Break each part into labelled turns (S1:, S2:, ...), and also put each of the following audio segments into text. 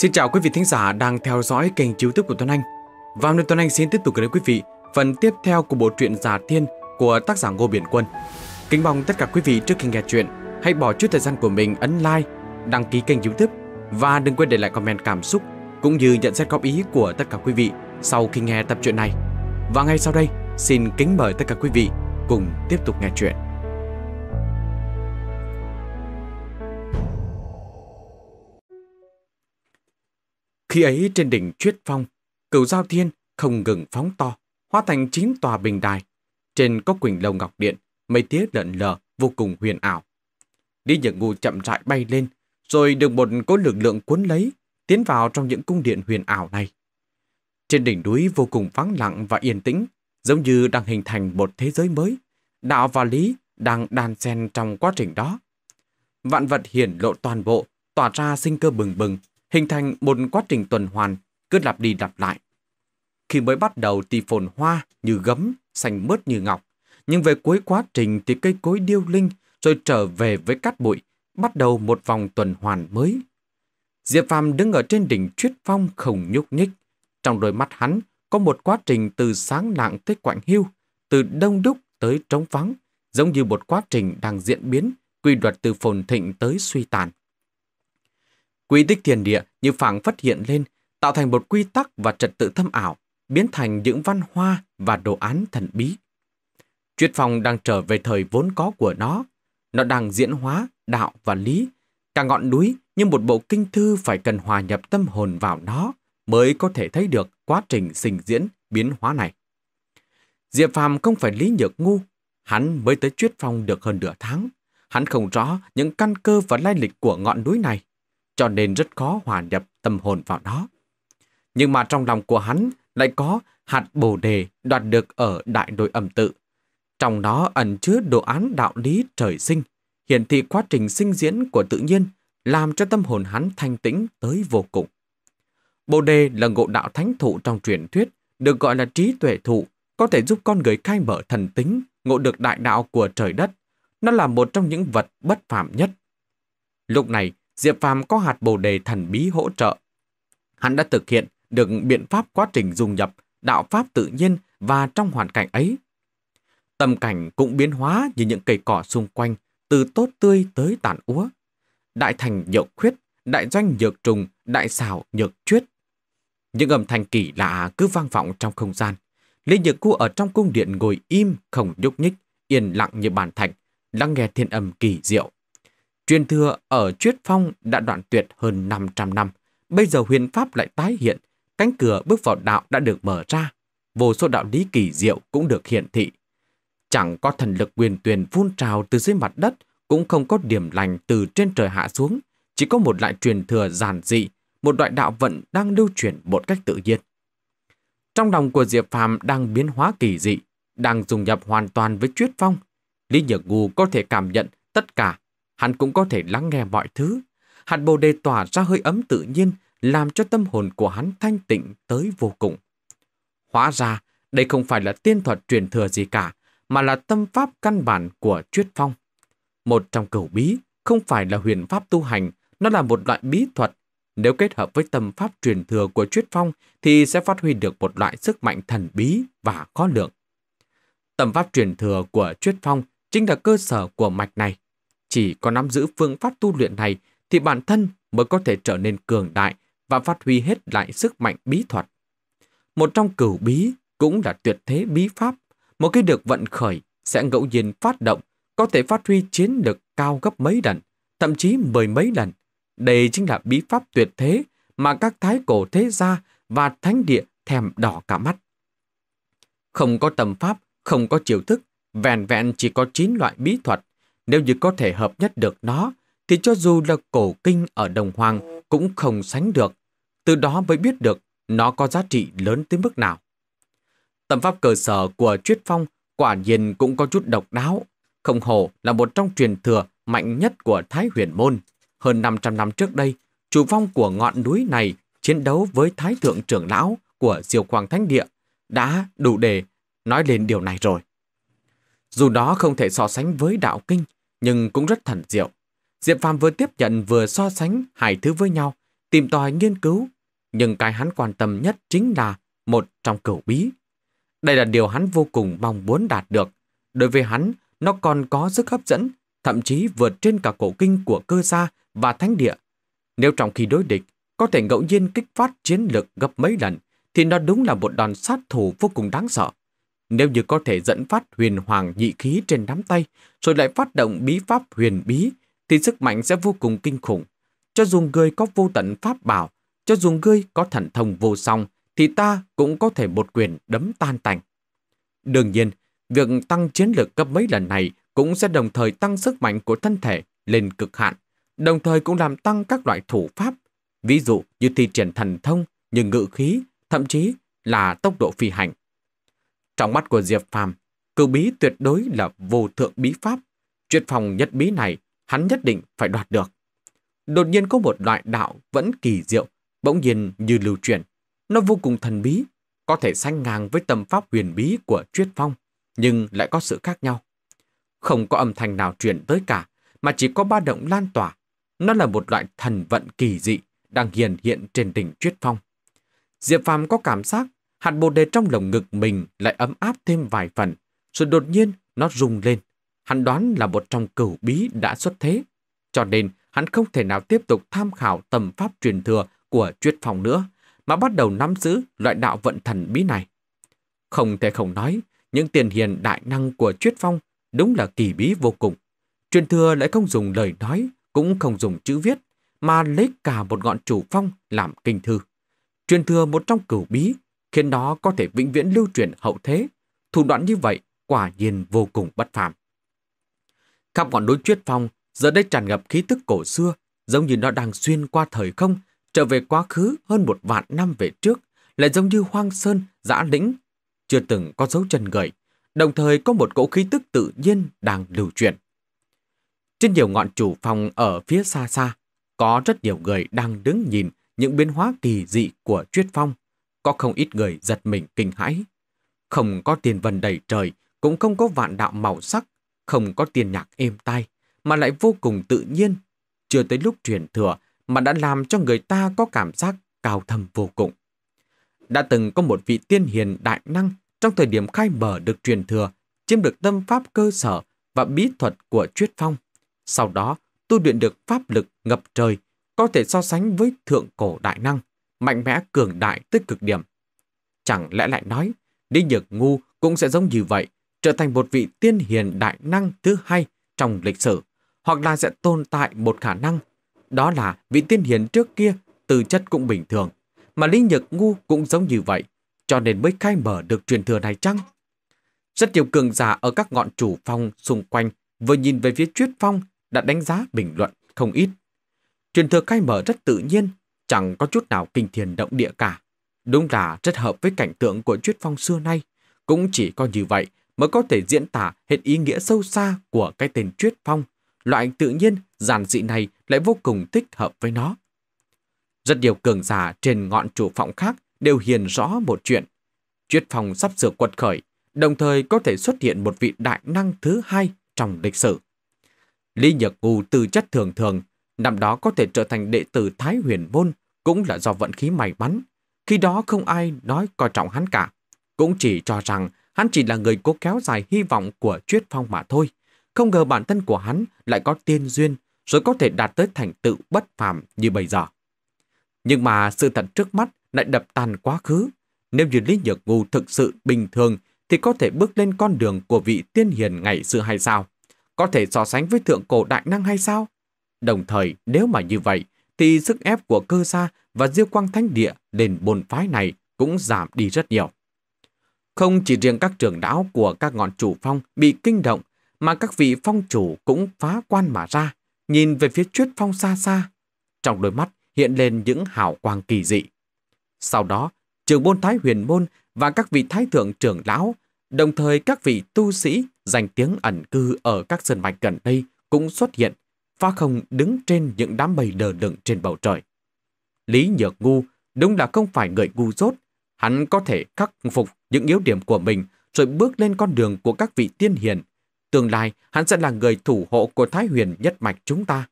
S1: Xin chào quý vị thính giả đang theo dõi kênh YouTube của Tuấn Anh. Và hôm nay Tuấn Anh xin tiếp tục gửi đến quý vị phần tiếp theo của bộ truyện Giả Thiên của tác giả Ngô Biển Quân. Kính mong tất cả quý vị trước khi nghe chuyện, hãy bỏ chút thời gian của mình ấn like, đăng ký kênh YouTube và đừng quên để lại comment cảm xúc cũng như nhận xét góp ý của tất cả quý vị sau khi nghe tập truyện này. Và ngay sau đây, xin kính mời tất cả quý vị cùng tiếp tục nghe chuyện. Khi ấy trên đỉnh Chuyết Phong, cửu giao thiên không ngừng phóng to, hóa thành chín tòa bình đài. Trên có quỳnh lầu ngọc điện, mây tía lợn lờ vô cùng huyền ảo. đi Nhật Ngu chậm rãi bay lên, rồi được một cỗ lực lượng cuốn lấy, tiến vào trong những cung điện huyền ảo này. Trên đỉnh núi vô cùng vắng lặng và yên tĩnh, giống như đang hình thành một thế giới mới. Đạo và lý đang đan xen trong quá trình đó. Vạn vật hiển lộ toàn bộ, tỏa ra sinh cơ bừng bừng, hình thành một quá trình tuần hoàn cứ lặp đi lặp lại. Khi mới bắt đầu thì phồn hoa như gấm, xanh mướt như ngọc, nhưng về cuối quá trình thì cây cối điêu linh rồi trở về với cát bụi, bắt đầu một vòng tuần hoàn mới. Diệp Phàm đứng ở trên đỉnh Tuyết Phong không nhúc nhích, trong đôi mắt hắn có một quá trình từ sáng lạng tới quạnh hiu, từ đông đúc tới trống vắng, giống như một quá trình đang diễn biến, quy luật từ phồn thịnh tới suy tàn. Quy tích thiền địa như phẳng phát hiện lên, tạo thành một quy tắc và trật tự thâm ảo, biến thành những văn hoa và đồ án thần bí. Chuyết phong đang trở về thời vốn có của nó. Nó đang diễn hóa đạo và lý. Cả ngọn núi như một bộ kinh thư phải cần hòa nhập tâm hồn vào nó mới có thể thấy được quá trình sinh diễn, biến hóa này. Diệp Phàm không phải lý nhược ngu, hắn mới tới Chuyết Phong được hơn nửa tháng. Hắn không rõ những căn cơ và lai lịch của ngọn núi này cho nên rất khó hòa nhập tâm hồn vào nó. Nhưng mà trong lòng của hắn lại có hạt bồ đề đoạt được ở đại đội âm tự. Trong nó ẩn chứa đồ án đạo lý trời sinh, hiển thị quá trình sinh diễn của tự nhiên, làm cho tâm hồn hắn thanh tĩnh tới vô cùng. Bồ đề là ngộ đạo thánh thụ trong truyền thuyết, được gọi là trí tuệ thụ, có thể giúp con người khai mở thần tính, ngộ được đại đạo của trời đất. Nó là một trong những vật bất phạm nhất. Lúc này, Diệp Phàm có hạt bồ đề thần bí hỗ trợ. Hắn đã thực hiện được biện pháp quá trình dung nhập đạo pháp tự nhiên và trong hoàn cảnh ấy. Tâm cảnh cũng biến hóa như những cây cỏ xung quanh, từ tốt tươi tới tàn úa. Đại thành nhược khuyết, đại doanh nhược trùng, đại xảo nhược chuyết. Những âm thanh kỳ lạ cứ vang vọng trong không gian. Lý Nhược Cu ở trong cung điện ngồi im, không nhúc nhích, yên lặng như bàn thạch, lắng nghe thiên âm kỳ diệu. Truyền thừa ở Chuyết Phong đã đoạn tuyệt hơn 500 năm. Bây giờ huyền pháp lại tái hiện, cánh cửa bước vào đạo đã được mở ra. Vô số đạo lý kỳ diệu cũng được hiện thị. Chẳng có thần lực quyền tuyền phun trào từ dưới mặt đất, cũng không có điểm lành từ trên trời hạ xuống. Chỉ có một loại truyền thừa giản dị, một loại đạo vận đang lưu chuyển một cách tự nhiên. Trong lòng của Diệp Phàm đang biến hóa kỳ dị, đang dùng nhập hoàn toàn với Chuyết Phong. Lý Nhược Ngu có thể cảm nhận tất cả hắn cũng có thể lắng nghe mọi thứ. Hạt bồ đề tỏa ra hơi ấm tự nhiên, làm cho tâm hồn của hắn thanh tịnh tới vô cùng. Hóa ra, đây không phải là tiên thuật truyền thừa gì cả, mà là tâm pháp căn bản của Chuyết Phong. Một trong cửu bí, không phải là huyền pháp tu hành, nó là một loại bí thuật. Nếu kết hợp với tâm pháp truyền thừa của Chuyết Phong thì sẽ phát huy được một loại sức mạnh thần bí và khó lượng. Tâm pháp truyền thừa của Chuyết Phong chính là cơ sở của mạch này. Chỉ có nắm giữ phương pháp tu luyện này thì bản thân mới có thể trở nên cường đại và phát huy hết lại sức mạnh bí thuật. Một trong cửu bí cũng là tuyệt thế bí pháp. Một cái được vận khởi sẽ ngẫu nhiên phát động, có thể phát huy chiến lực cao gấp mấy lần, thậm chí mười mấy lần. Đây chính là bí pháp tuyệt thế mà các thái cổ thế gia và thánh địa thèm đỏ cả mắt. Không có tầm pháp, không có chiều thức, vẹn vẹn chỉ có 9 loại bí thuật nếu như có thể hợp nhất được nó, thì cho dù là cổ kinh ở Đồng Hoàng cũng không sánh được. Từ đó mới biết được nó có giá trị lớn tới mức nào. Tầm pháp cơ sở của Chuyết Phong quả nhiên cũng có chút độc đáo. Không hồ là một trong truyền thừa mạnh nhất của Thái huyền môn. Hơn 500 năm trước đây, chủ phong của ngọn núi này chiến đấu với Thái thượng trưởng lão của Diều Quang Thánh Địa đã đủ để nói lên điều này rồi. Dù đó không thể so sánh với đạo kinh, nhưng cũng rất thần diệu. Diệp Phàm vừa tiếp nhận vừa so sánh hai thứ với nhau, tìm tòi nghiên cứu, nhưng cái hắn quan tâm nhất chính là một trong cửu bí. Đây là điều hắn vô cùng mong muốn đạt được. Đối với hắn, nó còn có sức hấp dẫn, thậm chí vượt trên cả cổ kinh của cơ gia và thánh địa. Nếu trong khi đối địch, có thể ngẫu nhiên kích phát chiến lực gấp mấy lần, thì nó đúng là một đòn sát thủ vô cùng đáng sợ. Nếu như có thể dẫn phát huyền hoàng nhị khí trên nắm tay, rồi lại phát động bí pháp huyền bí, thì sức mạnh sẽ vô cùng kinh khủng. Cho dù ngươi có vô tận pháp bảo, cho dù ngươi có thần thông vô song, thì ta cũng có thể một quyền đấm tan tành. Đương nhiên, việc tăng chiến lược gấp mấy lần này cũng sẽ đồng thời tăng sức mạnh của thân thể lên cực hạn, đồng thời cũng làm tăng các loại thủ pháp, ví dụ như thi triển thần thông, như ngự khí, thậm chí là tốc độ phi hành. Trong mắt của Diệp Phàm, cửu bí tuyệt đối là vô thượng bí pháp. Chuyên phòng nhất bí này, hắn nhất định phải đoạt được. Đột nhiên có một loại đạo vẫn kỳ diệu, bỗng nhiên như lưu truyền. Nó vô cùng thần bí, có thể sanh ngang với tâm pháp huyền bí của Chuyết Phong, nhưng lại có sự khác nhau. Không có âm thanh nào truyền tới cả, mà chỉ có ba động lan tỏa. Nó là một loại thần vận kỳ dị đang hiền hiện trên đỉnh Chuyết Phong. Diệp Phàm có cảm giác hạt bồ đề trong lồng ngực mình lại ấm áp thêm vài phần, rồi đột nhiên nó rung lên. Hắn đoán là một trong cửu bí đã xuất thế, cho nên hắn không thể nào tiếp tục tham khảo tầm pháp truyền thừa của Chuyết Phong nữa, mà bắt đầu nắm giữ loại đạo vận thần bí này. Không thể không nói, những tiền hiền đại năng của Chuyết Phong đúng là kỳ bí vô cùng. Truyền thừa lại không dùng lời nói, cũng không dùng chữ viết, mà lấy cả một ngọn chủ phong làm kinh thư. Truyền thừa một trong cửu bí khiến nó có thể vĩnh viễn lưu truyền hậu thế. Thủ đoạn như vậy quả nhiên vô cùng bất phàm. Khắp ngọn núi Tuyết Phong giờ đây tràn ngập khí tức cổ xưa, giống như nó đang xuyên qua thời không, trở về quá khứ hơn một vạn năm về trước, lại giống như hoang sơn, dã lĩnh, chưa từng có dấu chân người, đồng thời có một cỗ khí tức tự nhiên đang lưu truyền. Trên nhiều ngọn chủ phòng ở phía xa xa, có rất nhiều người đang đứng nhìn những biến hóa kỳ dị của Tuyết Phong có không ít người giật mình kinh hãi. Không có tiền vần đầy trời, cũng không có vạn đạo màu sắc, không có tiền nhạc êm tai, mà lại vô cùng tự nhiên, chưa tới lúc truyền thừa mà đã làm cho người ta có cảm giác cao thâm vô cùng. Đã từng có một vị tiên hiền đại năng trong thời điểm khai mở được truyền thừa, chiếm được tâm pháp cơ sở và bí thuật của Chuyết Phong. Sau đó, tu luyện được pháp lực ngập trời, có thể so sánh với thượng cổ đại năng mạnh mẽ cường đại tới cực điểm. Chẳng lẽ lại nói, Lý Nhược Ngu cũng sẽ giống như vậy, trở thành một vị tiên hiền đại năng thứ hai trong lịch sử, hoặc là sẽ tồn tại một khả năng. Đó là vị tiên hiền trước kia tư chất cũng bình thường, mà Lý Nhược Ngu cũng giống như vậy, cho nên mới khai mở được truyền thừa này chăng? Rất nhiều cường giả ở các ngọn chủ phong xung quanh vừa nhìn về phía Chuyết Phong đã đánh giá bình luận không ít. Truyền thừa khai mở rất tự nhiên, chẳng có chút nào kinh thiền động địa cả. Đúng là rất hợp với cảnh tượng của Chuyết Phong xưa nay, cũng chỉ có như vậy mới có thể diễn tả hết ý nghĩa sâu xa của cái tên Chuyết Phong, loại tự nhiên giản dị này lại vô cùng thích hợp với nó. Rất nhiều cường giả trên ngọn chủ phòng khác đều hiền rõ một chuyện. Chuyết Phong sắp sửa quật khởi, đồng thời có thể xuất hiện một vị đại năng thứ hai trong lịch sử. Lý Nhật Ngu từ chất thường thường, năm đó có thể trở thành đệ tử Thái Huyền Môn cũng là do vận khí may mắn. Khi đó không ai nói coi trọng hắn cả, cũng chỉ cho rằng hắn chỉ là người cố kéo dài hy vọng của Chuyết Phong mà thôi. Không ngờ bản thân của hắn lại có tiên duyên, rồi có thể đạt tới thành tựu bất phàm như bây giờ. Nhưng mà sự thật trước mắt lại đập tàn quá khứ. Nếu như Lý Nhược Ngu thực sự bình thường thì có thể bước lên con đường của vị tiên hiền ngày xưa hay sao? Có thể so sánh với thượng cổ đại năng hay sao? Đồng thời, nếu mà như vậy, thì sức ép của cơ gia và diêu quang thánh địa đền bồn phái này cũng giảm đi rất nhiều. Không chỉ riêng các trưởng đáo của các ngọn chủ phong bị kinh động, mà các vị phong chủ cũng phá quan mà ra, nhìn về phía chuyết phong xa xa. Trong đôi mắt hiện lên những hào quang kỳ dị. Sau đó, trưởng môn thái huyền môn và các vị thái thượng trưởng lão, đồng thời các vị tu sĩ dành tiếng ẩn cư ở các sơn mạch gần đây cũng xuất hiện phá không đứng trên những đám mây lờ đựng trên bầu trời. Lý Nhược Ngu đúng là không phải người ngu dốt. Hắn có thể khắc phục những yếu điểm của mình rồi bước lên con đường của các vị tiên hiền. Tương lai, hắn sẽ là người thủ hộ của Thái Huyền nhất mạch chúng ta.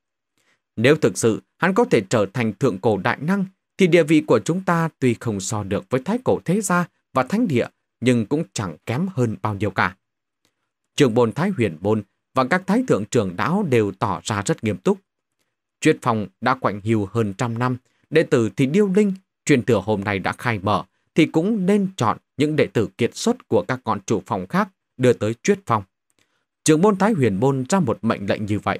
S1: Nếu thực sự hắn có thể trở thành thượng cổ đại năng, thì địa vị của chúng ta tuy không so được với thái cổ thế gia và thánh địa, nhưng cũng chẳng kém hơn bao nhiêu cả. Trường bồn Thái Huyền Bồn và các thái thượng trưởng đáo đều tỏ ra rất nghiêm túc. Chuyết phòng đã quạnh hiu hơn trăm năm, đệ tử thì điêu linh, truyền thừa hôm nay đã khai mở, thì cũng nên chọn những đệ tử kiệt xuất của các ngọn chủ phòng khác đưa tới chuyết phòng. Trưởng môn Thái Huyền Môn ra một mệnh lệnh như vậy.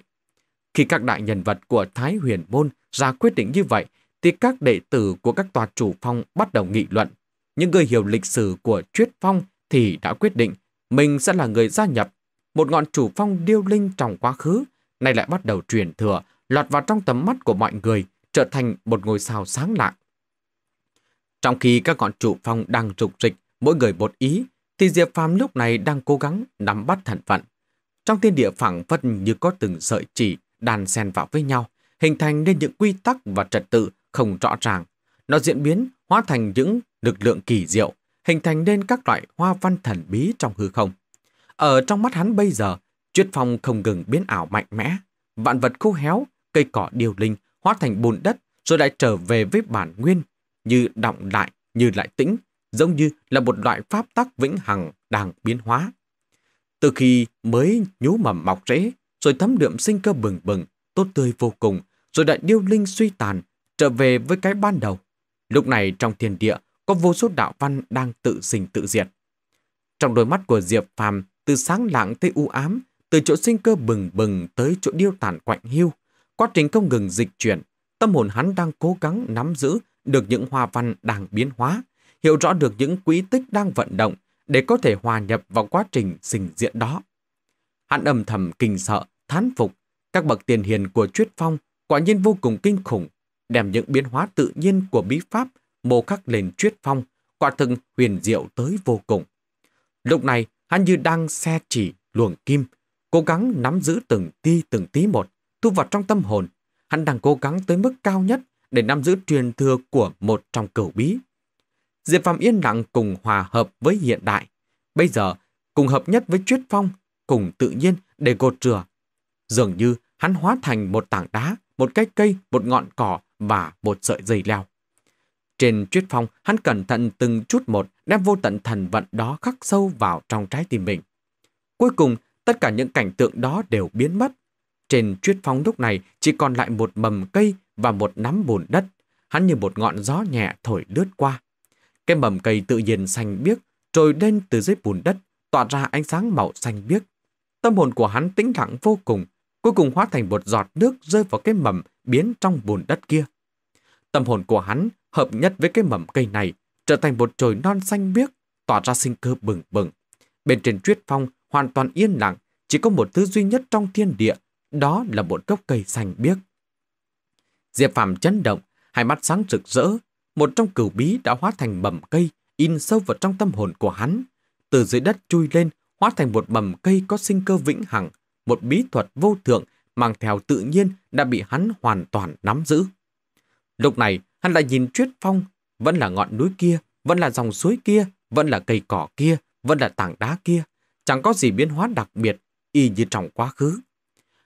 S1: Khi các đại nhân vật của Thái Huyền Môn ra quyết định như vậy, thì các đệ tử của các tòa chủ phong bắt đầu nghị luận. Những người hiểu lịch sử của Chuyết Phong thì đã quyết định mình sẽ là người gia nhập một ngọn chủ phong điêu linh trong quá khứ, nay lại bắt đầu truyền thừa, lọt vào trong tầm mắt của mọi người, trở thành một ngôi sao sáng lạng. Trong khi các ngọn chủ phong đang rục rịch, mỗi người một ý, thì Diệp Phàm lúc này đang cố gắng nắm bắt thần phận. Trong thiên địa phẳng phất như có từng sợi chỉ đàn xen vào với nhau, hình thành nên những quy tắc và trật tự không rõ ràng. Nó diễn biến, hóa thành những lực lượng kỳ diệu, hình thành nên các loại hoa văn thần bí trong hư không. Ở trong mắt hắn bây giờ, Chuyết phong không ngừng biến ảo mạnh mẽ, vạn vật khô héo, cây cỏ điều linh hóa thành bùn đất rồi lại trở về với bản nguyên, như động lại, như lại tĩnh, giống như là một loại pháp tắc vĩnh hằng đang biến hóa. Từ khi mới nhú mầm mọc rễ, rồi thấm đượm sinh cơ bừng bừng, tốt tươi vô cùng, rồi đại điêu linh suy tàn, trở về với cái ban đầu. Lúc này trong thiên địa có vô số đạo văn đang tự sinh tự diệt. Trong đôi mắt của Diệp Phàm từ sáng lạng tới u ám, từ chỗ sinh cơ bừng bừng tới chỗ điêu tàn quạnh hiu. Quá trình không ngừng dịch chuyển, tâm hồn hắn đang cố gắng nắm giữ được những hoa văn đang biến hóa, hiểu rõ được những quý tích đang vận động để có thể hòa nhập vào quá trình sinh diện đó. Hắn âm thầm kinh sợ, thán phục, các bậc tiền hiền của Chuyết Phong quả nhiên vô cùng kinh khủng, đem những biến hóa tự nhiên của bí pháp mô khắc lên Chuyết Phong, quả thực huyền diệu tới vô cùng. Lúc này, Hắn như đang xe chỉ luồng kim, cố gắng nắm giữ từng ti từng tí một, thu vào trong tâm hồn. Hắn đang cố gắng tới mức cao nhất để nắm giữ truyền thừa của một trong cửu bí. Diệp Phạm yên lặng cùng hòa hợp với hiện đại. Bây giờ, cùng hợp nhất với Chuyết Phong, cùng tự nhiên để gột rửa. Dường như hắn hóa thành một tảng đá, một cái cây, một ngọn cỏ và một sợi dây leo. Trên Chuyết Phong, hắn cẩn thận từng chút một đem vô tận thần vận đó khắc sâu vào trong trái tim mình. Cuối cùng, tất cả những cảnh tượng đó đều biến mất. Trên chuyết phong lúc này chỉ còn lại một mầm cây và một nắm bùn đất, hắn như một ngọn gió nhẹ thổi lướt qua. Cái mầm cây tự nhiên xanh biếc, trồi lên từ dưới bùn đất, tỏa ra ánh sáng màu xanh biếc. Tâm hồn của hắn tĩnh lặng vô cùng, cuối cùng hóa thành một giọt nước rơi vào cái mầm biến trong bùn đất kia. Tâm hồn của hắn hợp nhất với cái mầm cây này, trở thành một trời non xanh biếc, tỏa ra sinh cơ bừng bừng. Bên trên tuyết phong hoàn toàn yên lặng, chỉ có một thứ duy nhất trong thiên địa, đó là một gốc cây xanh biếc. Diệp Phàm chấn động, hai mắt sáng rực rỡ, một trong cửu bí đã hóa thành mầm cây, in sâu vào trong tâm hồn của hắn, từ dưới đất chui lên, hóa thành một mầm cây có sinh cơ vĩnh hằng, một bí thuật vô thượng mang theo tự nhiên đã bị hắn hoàn toàn nắm giữ. Lúc này, hắn lại nhìn Tuyết Phong vẫn là ngọn núi kia, vẫn là dòng suối kia, vẫn là cây cỏ kia, vẫn là tảng đá kia. Chẳng có gì biến hóa đặc biệt, y như trong quá khứ.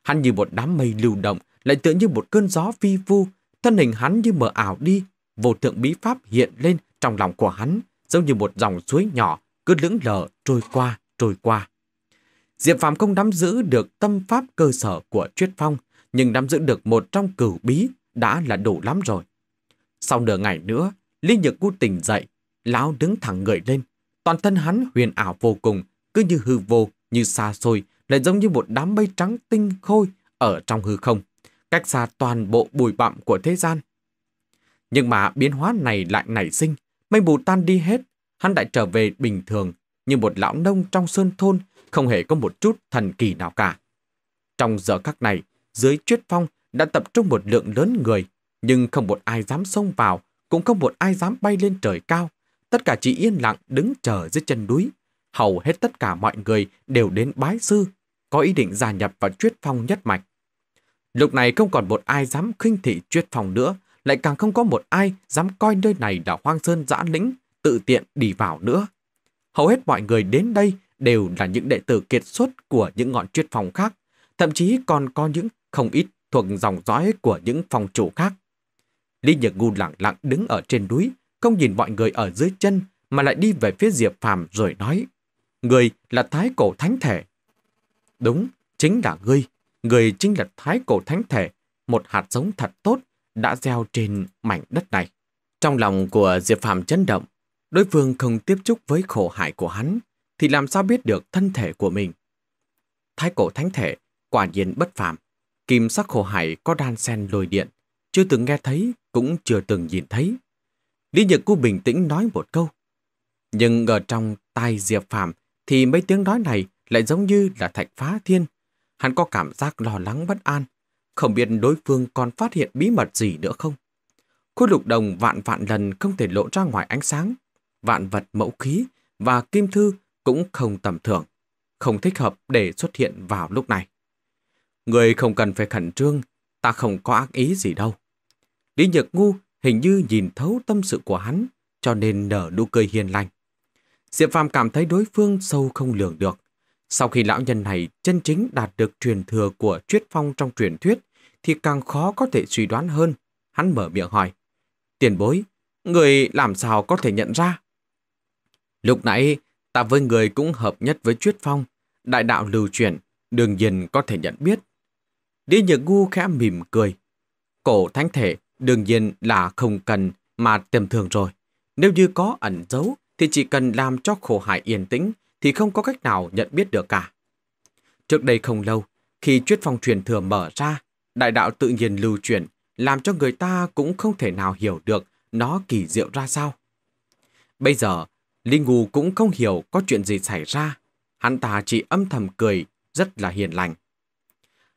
S1: Hắn như một đám mây lưu động, lại tựa như một cơn gió phi vu, thân hình hắn như mờ ảo đi, vô thượng bí pháp hiện lên trong lòng của hắn, giống như một dòng suối nhỏ cứ lững lờ trôi qua, trôi qua. Diệp Phạm không nắm giữ được tâm pháp cơ sở của Triết Phong, nhưng nắm giữ được một trong cửu bí đã là đủ lắm rồi. Sau nửa ngày nữa, Lý Nhược Cú tỉnh dậy, lão đứng thẳng người lên. Toàn thân hắn huyền ảo vô cùng, cứ như hư vô, như xa xôi, lại giống như một đám mây trắng tinh khôi ở trong hư không, cách xa toàn bộ bụi bặm của thế gian. Nhưng mà biến hóa này lại nảy sinh, mây mù tan đi hết, hắn lại trở về bình thường, như một lão nông trong sơn thôn, không hề có một chút thần kỳ nào cả. Trong giờ khắc này, dưới chuyết phong đã tập trung một lượng lớn người, nhưng không một ai dám xông vào cũng không một ai dám bay lên trời cao. Tất cả chỉ yên lặng đứng chờ dưới chân núi. Hầu hết tất cả mọi người đều đến bái sư, có ý định gia nhập vào Chuyết Phong nhất mạch. Lúc này không còn một ai dám khinh thị Chuyết Phong nữa, lại càng không có một ai dám coi nơi này là hoang sơn giã lĩnh, tự tiện đi vào nữa. Hầu hết mọi người đến đây đều là những đệ tử kiệt xuất của những ngọn Chuyết Phong khác, thậm chí còn có những không ít thuộc dòng dõi của những phong chủ khác. Lý Nhật Ngu lặng lặng đứng ở trên núi, không nhìn mọi người ở dưới chân mà lại đi về phía Diệp Phàm rồi nói. Người là thái cổ thánh thể. Đúng, chính là ngươi. Người chính là thái cổ thánh thể, một hạt giống thật tốt đã gieo trên mảnh đất này. Trong lòng của Diệp Phàm chấn động, đối phương không tiếp xúc với khổ hại của hắn, thì làm sao biết được thân thể của mình. Thái cổ thánh thể, quả nhiên bất phàm. Kim sắc khổ hải có đan sen lồi điện, chưa từng nghe thấy cũng chưa từng nhìn thấy. Lý Nhật Cú bình tĩnh nói một câu. Nhưng ở trong tai Diệp Phạm thì mấy tiếng nói này lại giống như là thạch phá thiên. Hắn có cảm giác lo lắng bất an, không biết đối phương còn phát hiện bí mật gì nữa không. Khối lục đồng vạn vạn lần không thể lộ ra ngoài ánh sáng, vạn vật mẫu khí và kim thư cũng không tầm thường, không thích hợp để xuất hiện vào lúc này. Người không cần phải khẩn trương, ta không có ác ý gì đâu. Lý Nhật Ngu hình như nhìn thấu tâm sự của hắn, cho nên nở nụ cười hiền lành. Diệp Phàm cảm thấy đối phương sâu không lường được. Sau khi lão nhân này chân chính đạt được truyền thừa của Triết Phong trong truyền thuyết, thì càng khó có thể suy đoán hơn. Hắn mở miệng hỏi, tiền bối, người làm sao có thể nhận ra? Lúc nãy, ta với người cũng hợp nhất với Triết Phong, đại đạo lưu truyền, đương nhiên có thể nhận biết. Đi Nhược Ngu khẽ mỉm cười. Cổ thánh thể Đương nhiên là không cần mà tầm thường rồi. Nếu như có ẩn giấu thì chỉ cần làm cho khổ hải yên tĩnh thì không có cách nào nhận biết được cả. Trước đây không lâu, khi chuyết phong truyền thừa mở ra, đại đạo tự nhiên lưu truyền làm cho người ta cũng không thể nào hiểu được nó kỳ diệu ra sao. Bây giờ, Linh Ngù cũng không hiểu có chuyện gì xảy ra. Hắn ta chỉ âm thầm cười, rất là hiền lành.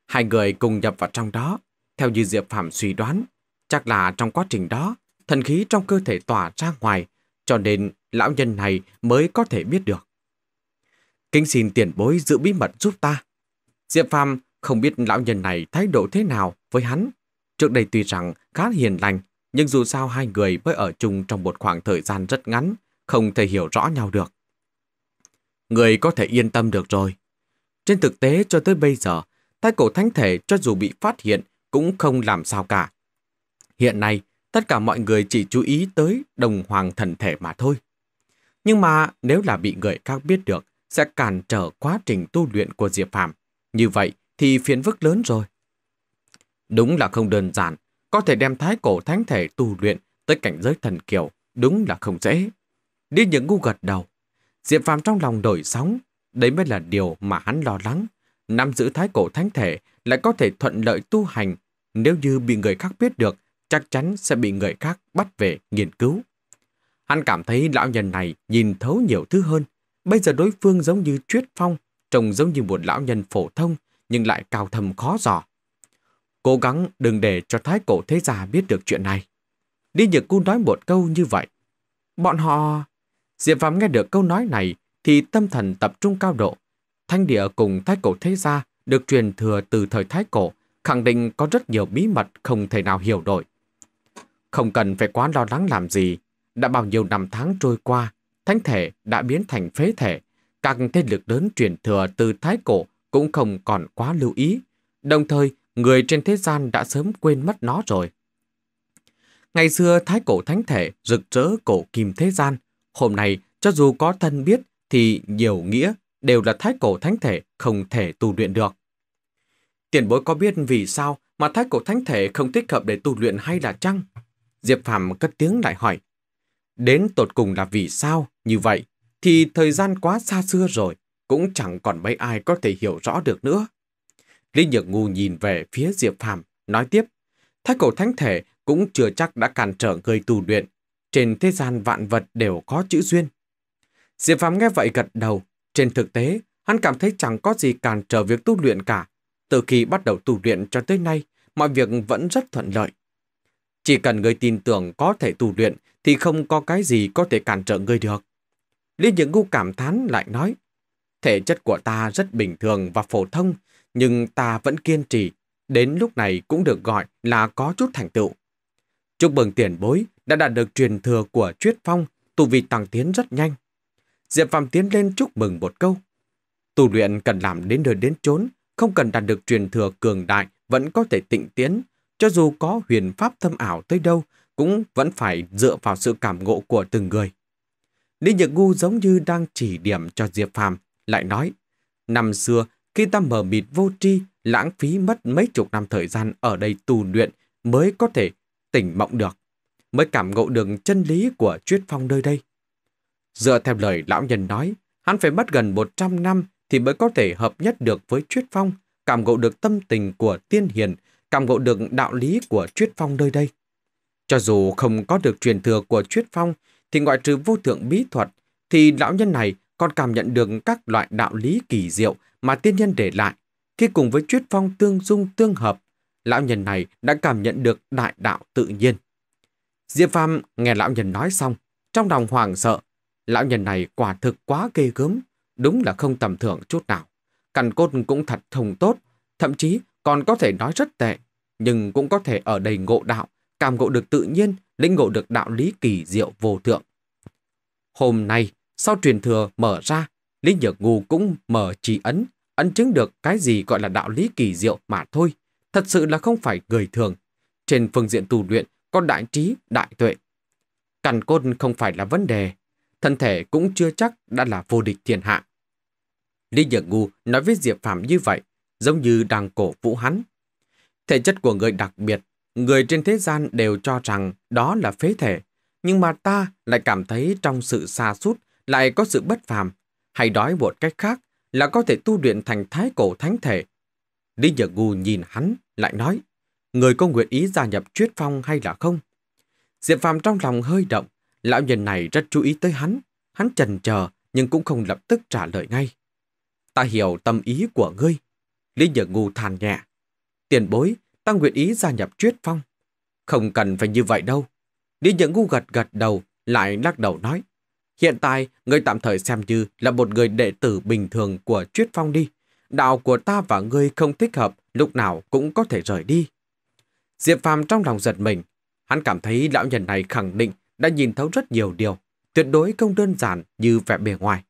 S1: Hai người cùng nhập vào trong đó. Theo như Diệp Phạm suy đoán, Chắc là trong quá trình đó, thần khí trong cơ thể tỏa ra ngoài, cho nên lão nhân này mới có thể biết được. Kính xin tiền bối giữ bí mật giúp ta. Diệp Phàm không biết lão nhân này thái độ thế nào với hắn. Trước đây tuy rằng khá hiền lành, nhưng dù sao hai người mới ở chung trong một khoảng thời gian rất ngắn, không thể hiểu rõ nhau được. Người có thể yên tâm được rồi. Trên thực tế cho tới bây giờ, thái cổ thánh thể cho dù bị phát hiện cũng không làm sao cả. Hiện nay, tất cả mọi người chỉ chú ý tới đồng hoàng thần thể mà thôi. Nhưng mà nếu là bị người khác biết được, sẽ cản trở quá trình tu luyện của Diệp Phạm. Như vậy thì phiền vức lớn rồi. Đúng là không đơn giản, có thể đem thái cổ thánh thể tu luyện tới cảnh giới thần kiều, đúng là không dễ. Đi những ngu gật đầu, Diệp Phạm trong lòng đổi sóng, đấy mới là điều mà hắn lo lắng. Nắm giữ thái cổ thánh thể lại có thể thuận lợi tu hành, nếu như bị người khác biết được chắc chắn sẽ bị người khác bắt về nghiên cứu. Hắn cảm thấy lão nhân này nhìn thấu nhiều thứ hơn. Bây giờ đối phương giống như Chuyết Phong, trông giống như một lão nhân phổ thông nhưng lại cao thầm khó dò. Cố gắng đừng để cho thái cổ thế gia biết được chuyện này. Đi Nhược Cun nói một câu như vậy. Bọn họ... Diệp Phạm nghe được câu nói này thì tâm thần tập trung cao độ. Thanh địa cùng thái cổ thế gia được truyền thừa từ thời thái cổ, khẳng định có rất nhiều bí mật không thể nào hiểu đổi. Không cần phải quá lo lắng làm gì, đã bao nhiêu năm tháng trôi qua, thánh thể đã biến thành phế thể, các thế lực lớn truyền thừa từ thái cổ cũng không còn quá lưu ý, đồng thời người trên thế gian đã sớm quên mất nó rồi. Ngày xưa thái cổ thánh thể rực rỡ cổ kim thế gian, hôm nay cho dù có thân biết thì nhiều nghĩa đều là thái cổ thánh thể không thể tu luyện được. Tiền bối có biết vì sao mà thái cổ thánh thể không thích hợp để tu luyện hay là chăng? Diệp Phạm cất tiếng lại hỏi. Đến tột cùng là vì sao như vậy thì thời gian quá xa xưa rồi, cũng chẳng còn mấy ai có thể hiểu rõ được nữa. Lý Nhược Ngu nhìn về phía Diệp Phàm nói tiếp, thái cổ thánh thể cũng chưa chắc đã cản trở người tu luyện. Trên thế gian vạn vật đều có chữ duyên. Diệp Phạm nghe vậy gật đầu. Trên thực tế, hắn cảm thấy chẳng có gì cản trở việc tu luyện cả. Từ khi bắt đầu tu luyện cho tới nay, mọi việc vẫn rất thuận lợi. Chỉ cần người tin tưởng có thể tu luyện thì không có cái gì có thể cản trở người được. Lý Nhược Ngu cảm thán lại nói, thể chất của ta rất bình thường và phổ thông, nhưng ta vẫn kiên trì, đến lúc này cũng được gọi là có chút thành tựu. Chúc mừng tiền bối đã đạt được truyền thừa của Chuyết Phong, tu vị tăng tiến rất nhanh. Diệp Phạm tiến lên chúc mừng một câu. Tu luyện cần làm đến nơi đến chốn, không cần đạt được truyền thừa cường đại, vẫn có thể tịnh tiến, cho dù có huyền pháp thâm ảo tới đâu, cũng vẫn phải dựa vào sự cảm ngộ của từng người. Lý Nhật Ngu giống như đang chỉ điểm cho Diệp Phàm, lại nói, năm xưa khi ta mở mịt vô tri, lãng phí mất mấy chục năm thời gian ở đây tù luyện mới có thể tỉnh mộng được, mới cảm ngộ được chân lý của Chuyết Phong nơi đây. Dựa theo lời lão nhân nói, hắn phải mất gần 100 năm thì mới có thể hợp nhất được với Chuyết Phong, cảm ngộ được tâm tình của tiên hiền cảm ngộ được đạo lý của Chuyết Phong nơi đây. Cho dù không có được truyền thừa của Chuyết Phong, thì ngoại trừ vô thượng bí thuật, thì lão nhân này còn cảm nhận được các loại đạo lý kỳ diệu mà tiên nhân để lại. Khi cùng với Chuyết Phong tương dung tương hợp, lão nhân này đã cảm nhận được đại đạo tự nhiên. Diệp Phàm nghe lão nhân nói xong, trong lòng hoàng sợ. Lão nhân này quả thực quá ghê gớm, đúng là không tầm thường chút nào. Căn cốt cũng thật thông tốt, thậm chí còn có thể nói rất tệ nhưng cũng có thể ở đầy ngộ đạo, cảm ngộ được tự nhiên, lĩnh ngộ được đạo lý kỳ diệu vô thượng. Hôm nay, sau truyền thừa mở ra, Lý Nhược Ngu cũng mở chỉ ấn, ấn chứng được cái gì gọi là đạo lý kỳ diệu mà thôi. Thật sự là không phải người thường. Trên phương diện tu luyện có đại trí, đại tuệ. Cằn côn không phải là vấn đề. Thân thể cũng chưa chắc đã là vô địch thiên hạ. Lý Nhược Ngu nói với Diệp Phạm như vậy, giống như đang cổ vũ hắn. Thể chất của người đặc biệt, người trên thế gian đều cho rằng đó là phế thể, nhưng mà ta lại cảm thấy trong sự xa sút lại có sự bất phàm, hay đói một cách khác là có thể tu luyện thành thái cổ thánh thể. Lý Nhật Ngu nhìn hắn, lại nói, người có nguyện ý gia nhập Chuyết Phong hay là không? Diệp Phàm trong lòng hơi động, lão nhân này rất chú ý tới hắn, hắn chần chờ nhưng cũng không lập tức trả lời ngay. Ta hiểu tâm ý của ngươi. Lý Nhật Ngu than nhẹ tiền bối, ta nguyện ý gia nhập Chuyết Phong. Không cần phải như vậy đâu. Lý Nhượng Ngu gật gật đầu, lại lắc đầu nói. Hiện tại, ngươi tạm thời xem như là một người đệ tử bình thường của Chuyết Phong đi. Đạo của ta và ngươi không thích hợp, lúc nào cũng có thể rời đi. Diệp Phàm trong lòng giật mình. Hắn cảm thấy lão nhân này khẳng định đã nhìn thấu rất nhiều điều, tuyệt đối không đơn giản như vẻ bề ngoài.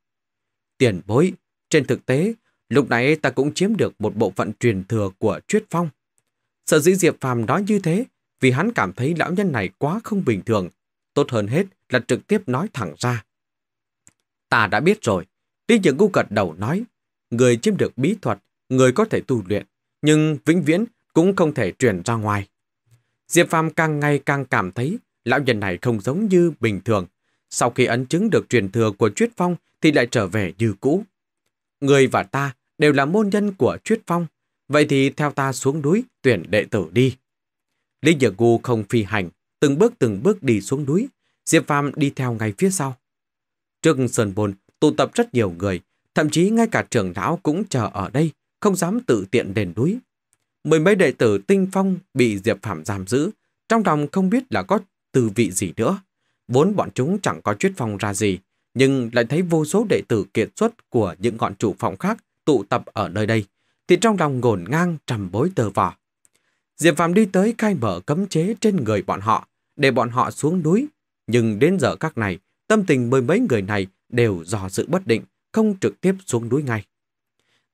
S1: Tiền bối, trên thực tế, Lúc này ta cũng chiếm được một bộ phận truyền thừa của Chuyết Phong. Sợ dĩ Diệp Phàm nói như thế vì hắn cảm thấy lão nhân này quá không bình thường. Tốt hơn hết là trực tiếp nói thẳng ra. Ta đã biết rồi. Lý Nhược Ngu cật đầu nói, người chiếm được bí thuật, người có thể tu luyện, nhưng vĩnh viễn cũng không thể truyền ra ngoài. Diệp Phàm càng ngày càng cảm thấy lão nhân này không giống như bình thường. Sau khi ấn chứng được truyền thừa của Chuyết Phong thì lại trở về như cũ người và ta đều là môn nhân của Chuyết Phong, vậy thì theo ta xuống núi tuyển đệ tử đi. Lý Nhật Gu không phi hành, từng bước từng bước đi xuống núi, Diệp Phạm đi theo ngay phía sau. Trước Sơn Bồn tụ tập rất nhiều người, thậm chí ngay cả trưởng lão cũng chờ ở đây, không dám tự tiện đền núi. Mười mấy đệ tử tinh phong bị Diệp Phạm giam giữ, trong lòng không biết là có từ vị gì nữa. Vốn bọn chúng chẳng có chuyết phong ra gì, nhưng lại thấy vô số đệ tử kiệt xuất của những ngọn chủ phòng khác tụ tập ở nơi đây, thì trong lòng ngổn ngang trầm bối tờ vò. Diệp Phạm đi tới khai mở cấm chế trên người bọn họ, để bọn họ xuống núi. Nhưng đến giờ các này, tâm tình mười mấy người này đều dò sự bất định, không trực tiếp xuống núi ngay.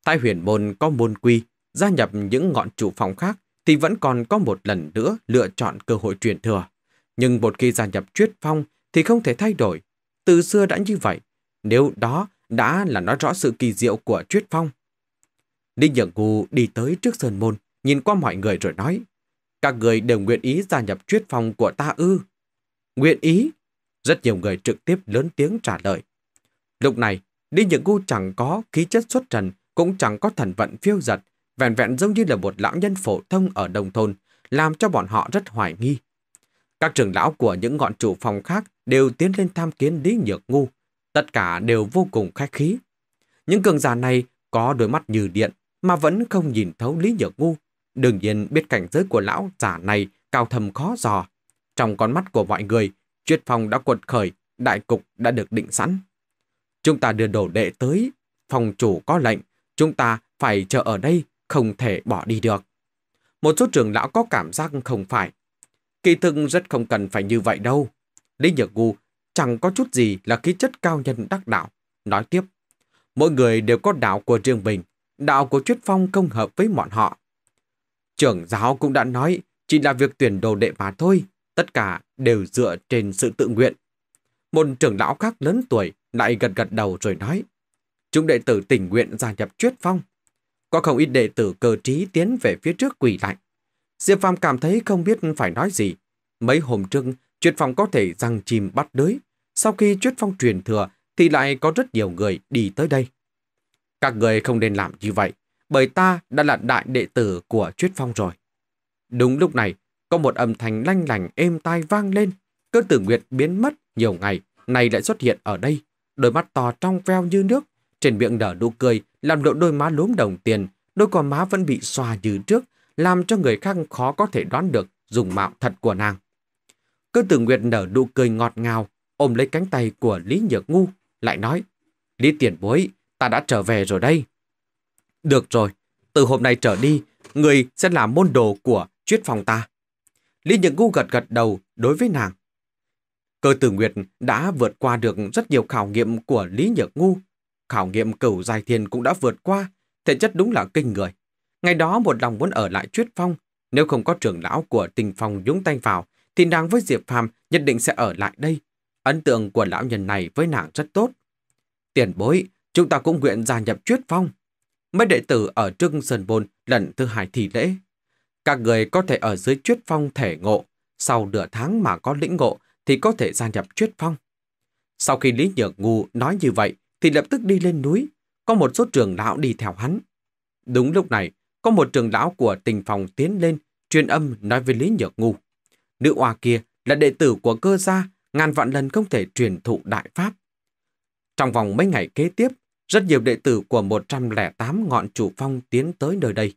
S1: Tại huyền môn có môn quy, gia nhập những ngọn chủ phòng khác thì vẫn còn có một lần nữa lựa chọn cơ hội truyền thừa. Nhưng một khi gia nhập truyết phong thì không thể thay đổi, từ xưa đã như vậy. Nếu đó đã là nói rõ sự kỳ diệu của Tuyết Phong. Đinh nhật ngu đi tới trước Sơn Môn, nhìn qua mọi người rồi nói. Các người đều nguyện ý gia nhập Tuyết Phong của ta ư. Nguyện ý? Rất nhiều người trực tiếp lớn tiếng trả lời. Lúc này, Đinh nhật ngu chẳng có khí chất xuất trần, cũng chẳng có thần vận phiêu giật, vẹn vẹn giống như là một lão nhân phổ thông ở đồng thôn, làm cho bọn họ rất hoài nghi. Các trưởng lão của những ngọn chủ phòng khác đều tiến lên tham kiến Lý Nhược Ngu. Tất cả đều vô cùng khách khí. Những cường giả này có đôi mắt như điện mà vẫn không nhìn thấu Lý Nhược Ngu. Đương nhiên biết cảnh giới của lão giả này cao thầm khó dò. Trong con mắt của mọi người, Chuyết phòng đã quật khởi, đại cục đã được định sẵn. Chúng ta đưa đổ đệ tới, phòng chủ có lệnh, chúng ta phải chờ ở đây, không thể bỏ đi được. Một số trưởng lão có cảm giác không phải, Kỳ thực rất không cần phải như vậy đâu. Lý Nhược Ngu chẳng có chút gì là khí chất cao nhân đắc đạo. Nói tiếp, mỗi người đều có đạo của riêng mình, đạo của Chuyết Phong không hợp với bọn họ. Trưởng giáo cũng đã nói, chỉ là việc tuyển đồ đệ mà thôi, tất cả đều dựa trên sự tự nguyện. Một trưởng lão khác lớn tuổi lại gật gật đầu rồi nói, chúng đệ tử tình nguyện gia nhập Chuyết Phong. Có không ít đệ tử cơ trí tiến về phía trước quỳ lạnh. Diệp Phàm cảm thấy không biết phải nói gì. Mấy hôm trước, Chuyết Phong có thể răng chìm bắt đới. Sau khi Chuyết Phong truyền thừa, thì lại có rất nhiều người đi tới đây. Các người không nên làm như vậy, bởi ta đã là đại đệ tử của Chuyết Phong rồi. Đúng lúc này, có một âm thanh lanh lành êm tai vang lên. Cơ tử Nguyệt biến mất nhiều ngày, nay lại xuất hiện ở đây. Đôi mắt to trong veo như nước, trên miệng nở nụ cười, làm lộ đôi má lốm đồng tiền, đôi cò má vẫn bị xòa như trước, làm cho người khác khó có thể đoán được dùng mạo thật của nàng. Cứ tử nguyệt nở nụ cười ngọt ngào, ôm lấy cánh tay của Lý Nhược Ngu, lại nói, Lý tiền bối, ta đã trở về rồi đây. Được rồi, từ hôm nay trở đi, người sẽ là môn đồ của chuyết phòng ta. Lý Nhược Ngu gật gật đầu đối với nàng. Cơ tử Nguyệt đã vượt qua được rất nhiều khảo nghiệm của Lý Nhược Ngu. Khảo nghiệm cửu dài thiền cũng đã vượt qua, thể chất đúng là kinh người. Ngày đó một lòng muốn ở lại Chuyết Phong, nếu không có trưởng lão của tình Phong nhúng tay vào, thì nàng với Diệp Phàm nhất định sẽ ở lại đây. Ấn tượng của lão nhân này với nàng rất tốt. Tiền bối, chúng ta cũng nguyện gia nhập Chuyết Phong. Mấy đệ tử ở Trưng Sơn Bôn lần thứ hai thì lễ. Các người có thể ở dưới Chuyết Phong thể ngộ, sau nửa tháng mà có lĩnh ngộ thì có thể gia nhập Chuyết Phong. Sau khi Lý Nhược Ngu nói như vậy thì lập tức đi lên núi, có một số trường lão đi theo hắn. Đúng lúc này, có một trường lão của tình phòng tiến lên, truyền âm nói với Lý Nhược Ngu. Nữ oa kia là đệ tử của cơ gia, ngàn vạn lần không thể truyền thụ đại pháp. Trong vòng mấy ngày kế tiếp, rất nhiều đệ tử của 108 ngọn chủ phong tiến tới nơi đây.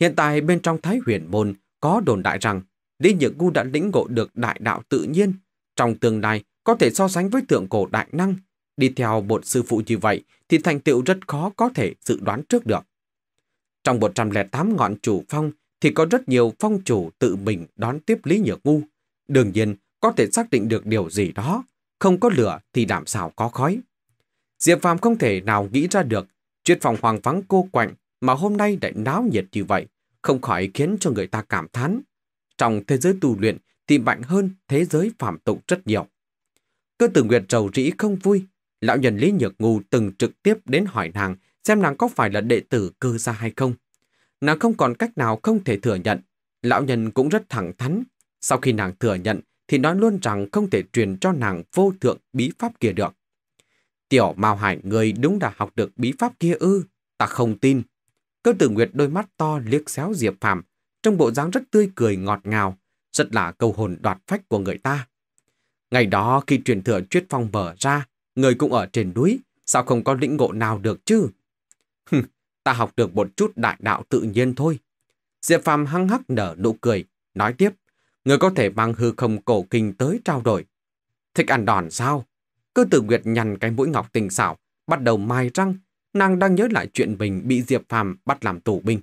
S1: Hiện tại bên trong Thái huyền môn có đồn đại rằng Lý Nhược Ngu đã lĩnh ngộ được đại đạo tự nhiên. Trong tương lai có thể so sánh với thượng cổ đại năng. Đi theo một sư phụ như vậy thì thành tựu rất khó có thể dự đoán trước được. Trong 108 ngọn chủ phong thì có rất nhiều phong chủ tự mình đón tiếp Lý Nhược Ngu. Đương nhiên, có thể xác định được điều gì đó. Không có lửa thì làm sao có khói. Diệp Phàm không thể nào nghĩ ra được chuyện phòng hoàng vắng cô quạnh mà hôm nay đại náo nhiệt như vậy, không khỏi khiến cho người ta cảm thán. Trong thế giới tu luyện thì mạnh hơn thế giới phạm tục rất nhiều. Cơ tử Nguyệt trầu rĩ không vui, lão nhân Lý Nhược Ngu từng trực tiếp đến hỏi nàng xem nàng có phải là đệ tử cơ gia hay không. Nàng không còn cách nào không thể thừa nhận. Lão nhân cũng rất thẳng thắn. Sau khi nàng thừa nhận thì nói luôn rằng không thể truyền cho nàng vô thượng bí pháp kia được. Tiểu Mao Hải người đúng đã học được bí pháp kia ư, ta không tin. Cơ tử Nguyệt đôi mắt to liếc xéo Diệp Phàm trong bộ dáng rất tươi cười ngọt ngào, rất là câu hồn đoạt phách của người ta. Ngày đó khi truyền thừa Tuyết Phong mở ra, người cũng ở trên núi, sao không có lĩnh ngộ nào được chứ? ta học được một chút đại đạo tự nhiên thôi. Diệp Phàm hăng hắc nở nụ cười, nói tiếp, người có thể mang hư không cổ kinh tới trao đổi. Thích ăn đòn sao? Cơ tử Nguyệt nhằn cái mũi ngọc tình xảo, bắt đầu mai răng, nàng đang nhớ lại chuyện mình bị Diệp Phàm bắt làm tù binh.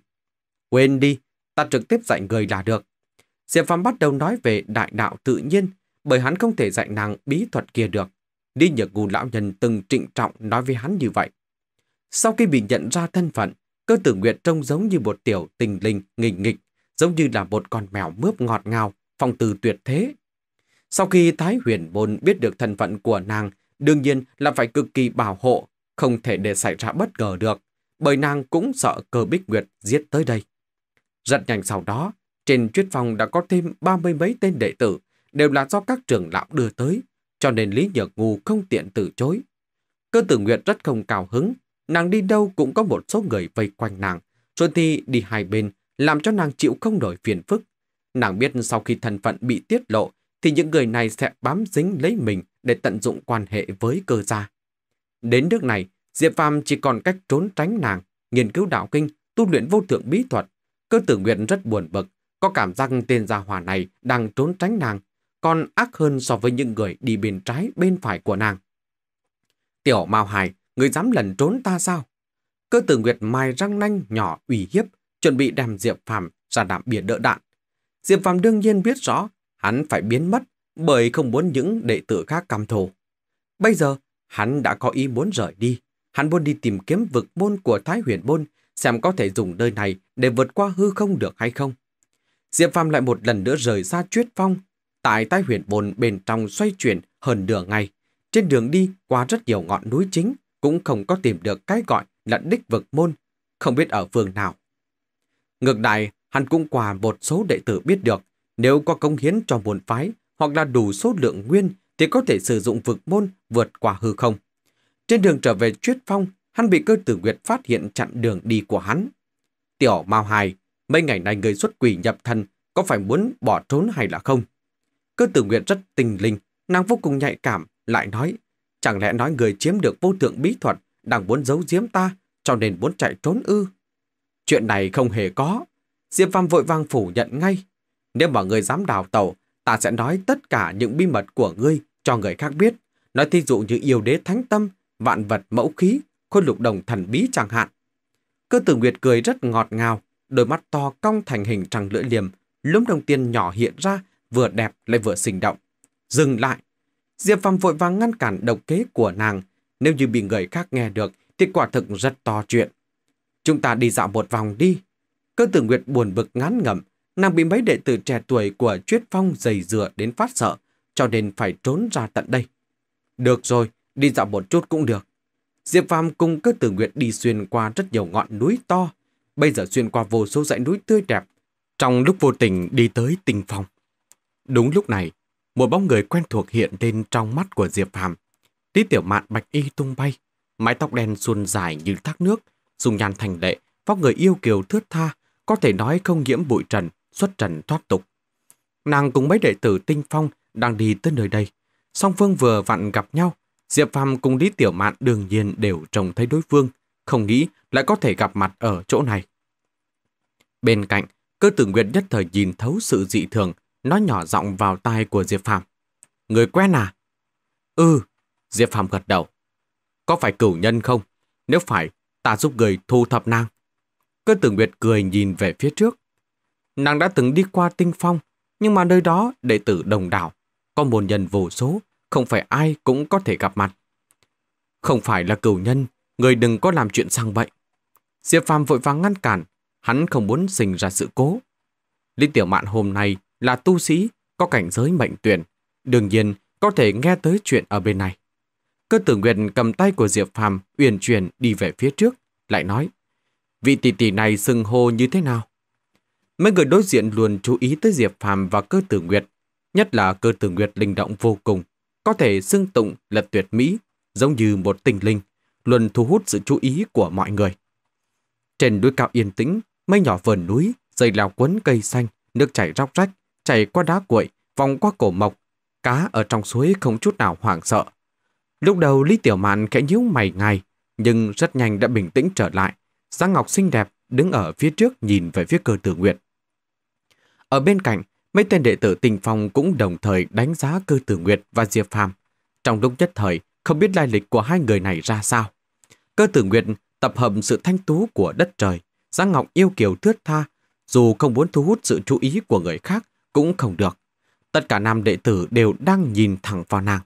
S1: Quên đi, ta trực tiếp dạy người là được. Diệp Phàm bắt đầu nói về đại đạo tự nhiên, bởi hắn không thể dạy nàng bí thuật kia được. Đi nhờ ngu lão nhân từng trịnh trọng nói với hắn như vậy. Sau khi bị nhận ra thân phận, cơ tử nguyện trông giống như một tiểu tình linh nghịch nghịch, giống như là một con mèo mướp ngọt ngào, phong từ tuyệt thế. Sau khi Thái Huyền Môn biết được thân phận của nàng, đương nhiên là phải cực kỳ bảo hộ, không thể để xảy ra bất ngờ được, bởi nàng cũng sợ cơ bích nguyệt giết tới đây. Rất nhanh sau đó, trên chuyết phòng đã có thêm ba mươi mấy tên đệ tử, đều là do các trưởng lão đưa tới, cho nên Lý Nhược Ngu không tiện từ chối. Cơ tử nguyện rất không cao hứng Nàng đi đâu cũng có một số người vây quanh nàng, xuân thi đi hai bên, làm cho nàng chịu không nổi phiền phức. Nàng biết sau khi thân phận bị tiết lộ, thì những người này sẽ bám dính lấy mình để tận dụng quan hệ với cơ gia. Đến nước này, Diệp Phàm chỉ còn cách trốn tránh nàng, nghiên cứu đạo kinh, tu luyện vô thượng bí thuật. Cơ tử nguyện rất buồn bực, có cảm giác tên gia hỏa này đang trốn tránh nàng, còn ác hơn so với những người đi bên trái bên phải của nàng. Tiểu Mao Hải người dám lẩn trốn ta sao? Cơ tử Nguyệt mài răng nanh nhỏ ủy hiếp, chuẩn bị đem Diệp Phàm ra đạm biển đỡ đạn. Diệp Phàm đương nhiên biết rõ, hắn phải biến mất bởi không muốn những đệ tử khác cam thù. Bây giờ, hắn đã có ý muốn rời đi. Hắn muốn đi tìm kiếm vực bôn của Thái huyền bôn, xem có thể dùng nơi này để vượt qua hư không được hay không. Diệp Phàm lại một lần nữa rời ra Chuyết Phong, tại Thái huyền bôn bên trong xoay chuyển hơn nửa ngày. Trên đường đi qua rất nhiều ngọn núi chính, cũng không có tìm được cái gọi là đích vực môn, không biết ở phường nào. Ngược lại, hắn cũng qua một số đệ tử biết được, nếu có công hiến cho môn phái hoặc là đủ số lượng nguyên thì có thể sử dụng vực môn vượt qua hư không. Trên đường trở về Chuyết Phong, hắn bị cơ tử Nguyệt phát hiện chặn đường đi của hắn. Tiểu Mao Hài, mấy ngày nay người xuất quỷ nhập thần có phải muốn bỏ trốn hay là không? Cơ tử Nguyệt rất tình linh, nàng vô cùng nhạy cảm, lại nói Chẳng lẽ nói người chiếm được vô thượng bí thuật đang muốn giấu giếm ta, cho nên muốn chạy trốn ư? Chuyện này không hề có. Diệp Phàm vội vang phủ nhận ngay. Nếu mà người dám đào tẩu, ta sẽ nói tất cả những bí mật của ngươi cho người khác biết. Nói thí dụ như yêu đế thánh tâm, vạn vật mẫu khí, khôn lục đồng thần bí chẳng hạn. Cơ tử Nguyệt cười rất ngọt ngào, đôi mắt to cong thành hình trăng lưỡi liềm, lúm đồng tiền nhỏ hiện ra, vừa đẹp lại vừa sinh động. Dừng lại, Diệp Phạm vội vàng ngăn cản độc kế của nàng. Nếu như bị người khác nghe được thì quả thực rất to chuyện. Chúng ta đi dạo một vòng đi. Cơ tử Nguyệt buồn bực ngán ngẩm. Nàng bị mấy đệ tử trẻ tuổi của Chuyết Phong dày dừa đến phát sợ cho nên phải trốn ra tận đây. Được rồi, đi dạo một chút cũng được. Diệp Phạm cùng cơ tử Nguyệt đi xuyên qua rất nhiều ngọn núi to, bây giờ xuyên qua vô số dãy núi tươi đẹp, trong lúc vô tình đi tới tinh phong. Đúng lúc này, một bóng người quen thuộc hiện lên trong mắt của Diệp Phàm. Lý tiểu mạn bạch y tung bay, mái tóc đen suôn dài như thác nước, dùng nhan thành lệ, vóc người yêu kiều thướt tha, có thể nói không nhiễm bụi trần, xuất trần thoát tục. Nàng cùng mấy đệ tử tinh phong đang đi tới nơi đây. Song phương vừa vặn gặp nhau, Diệp Phàm cùng Lý Tiểu Mạn đương nhiên đều trông thấy đối phương, không nghĩ lại có thể gặp mặt ở chỗ này. Bên cạnh, cơ tử Nguyệt nhất thời nhìn thấu sự dị thường, nó nhỏ giọng vào tai của Diệp Phạm. Người quen à? Ừ, Diệp Phạm gật đầu. Có phải cửu nhân không? Nếu phải, ta giúp người thu thập nàng. Cơ tử Nguyệt cười nhìn về phía trước. Nàng đã từng đi qua tinh phong, nhưng mà nơi đó đệ tử đồng đảo, có môn nhân vô số, không phải ai cũng có thể gặp mặt. Không phải là cửu nhân, người đừng có làm chuyện sang vậy. Diệp Phạm vội vàng ngăn cản, hắn không muốn sinh ra sự cố. Lý Tiểu Mạn hôm nay là tu sĩ, có cảnh giới mệnh tuyển, đương nhiên có thể nghe tới chuyện ở bên này. Cơ tử Nguyệt cầm tay của Diệp Phàm uyển chuyển đi về phía trước, lại nói, vị tỷ tỷ này sừng hô như thế nào? Mấy người đối diện luôn chú ý tới Diệp Phàm và cơ tử Nguyệt, nhất là cơ tử Nguyệt linh động vô cùng, có thể xưng tụng là tuyệt mỹ, giống như một tình linh, luôn thu hút sự chú ý của mọi người. Trên núi cao yên tĩnh, mây nhỏ vườn núi, dây leo quấn cây xanh, nước chảy róc rách, chảy qua đá cuội, vòng qua cổ mộc, cá ở trong suối không chút nào hoảng sợ. Lúc đầu Lý Tiểu Mạn khẽ nhíu mày ngay, nhưng rất nhanh đã bình tĩnh trở lại. Giang Ngọc xinh đẹp đứng ở phía trước nhìn về phía cơ tử nguyệt. Ở bên cạnh, mấy tên đệ tử tình phong cũng đồng thời đánh giá cơ tử nguyệt và Diệp Phàm. Trong lúc nhất thời, không biết lai lịch của hai người này ra sao. Cơ tử nguyệt tập hợp sự thanh tú của đất trời, Giang Ngọc yêu kiều thướt tha, dù không muốn thu hút sự chú ý của người khác, cũng không được. Tất cả nam đệ tử đều đang nhìn thẳng vào nàng.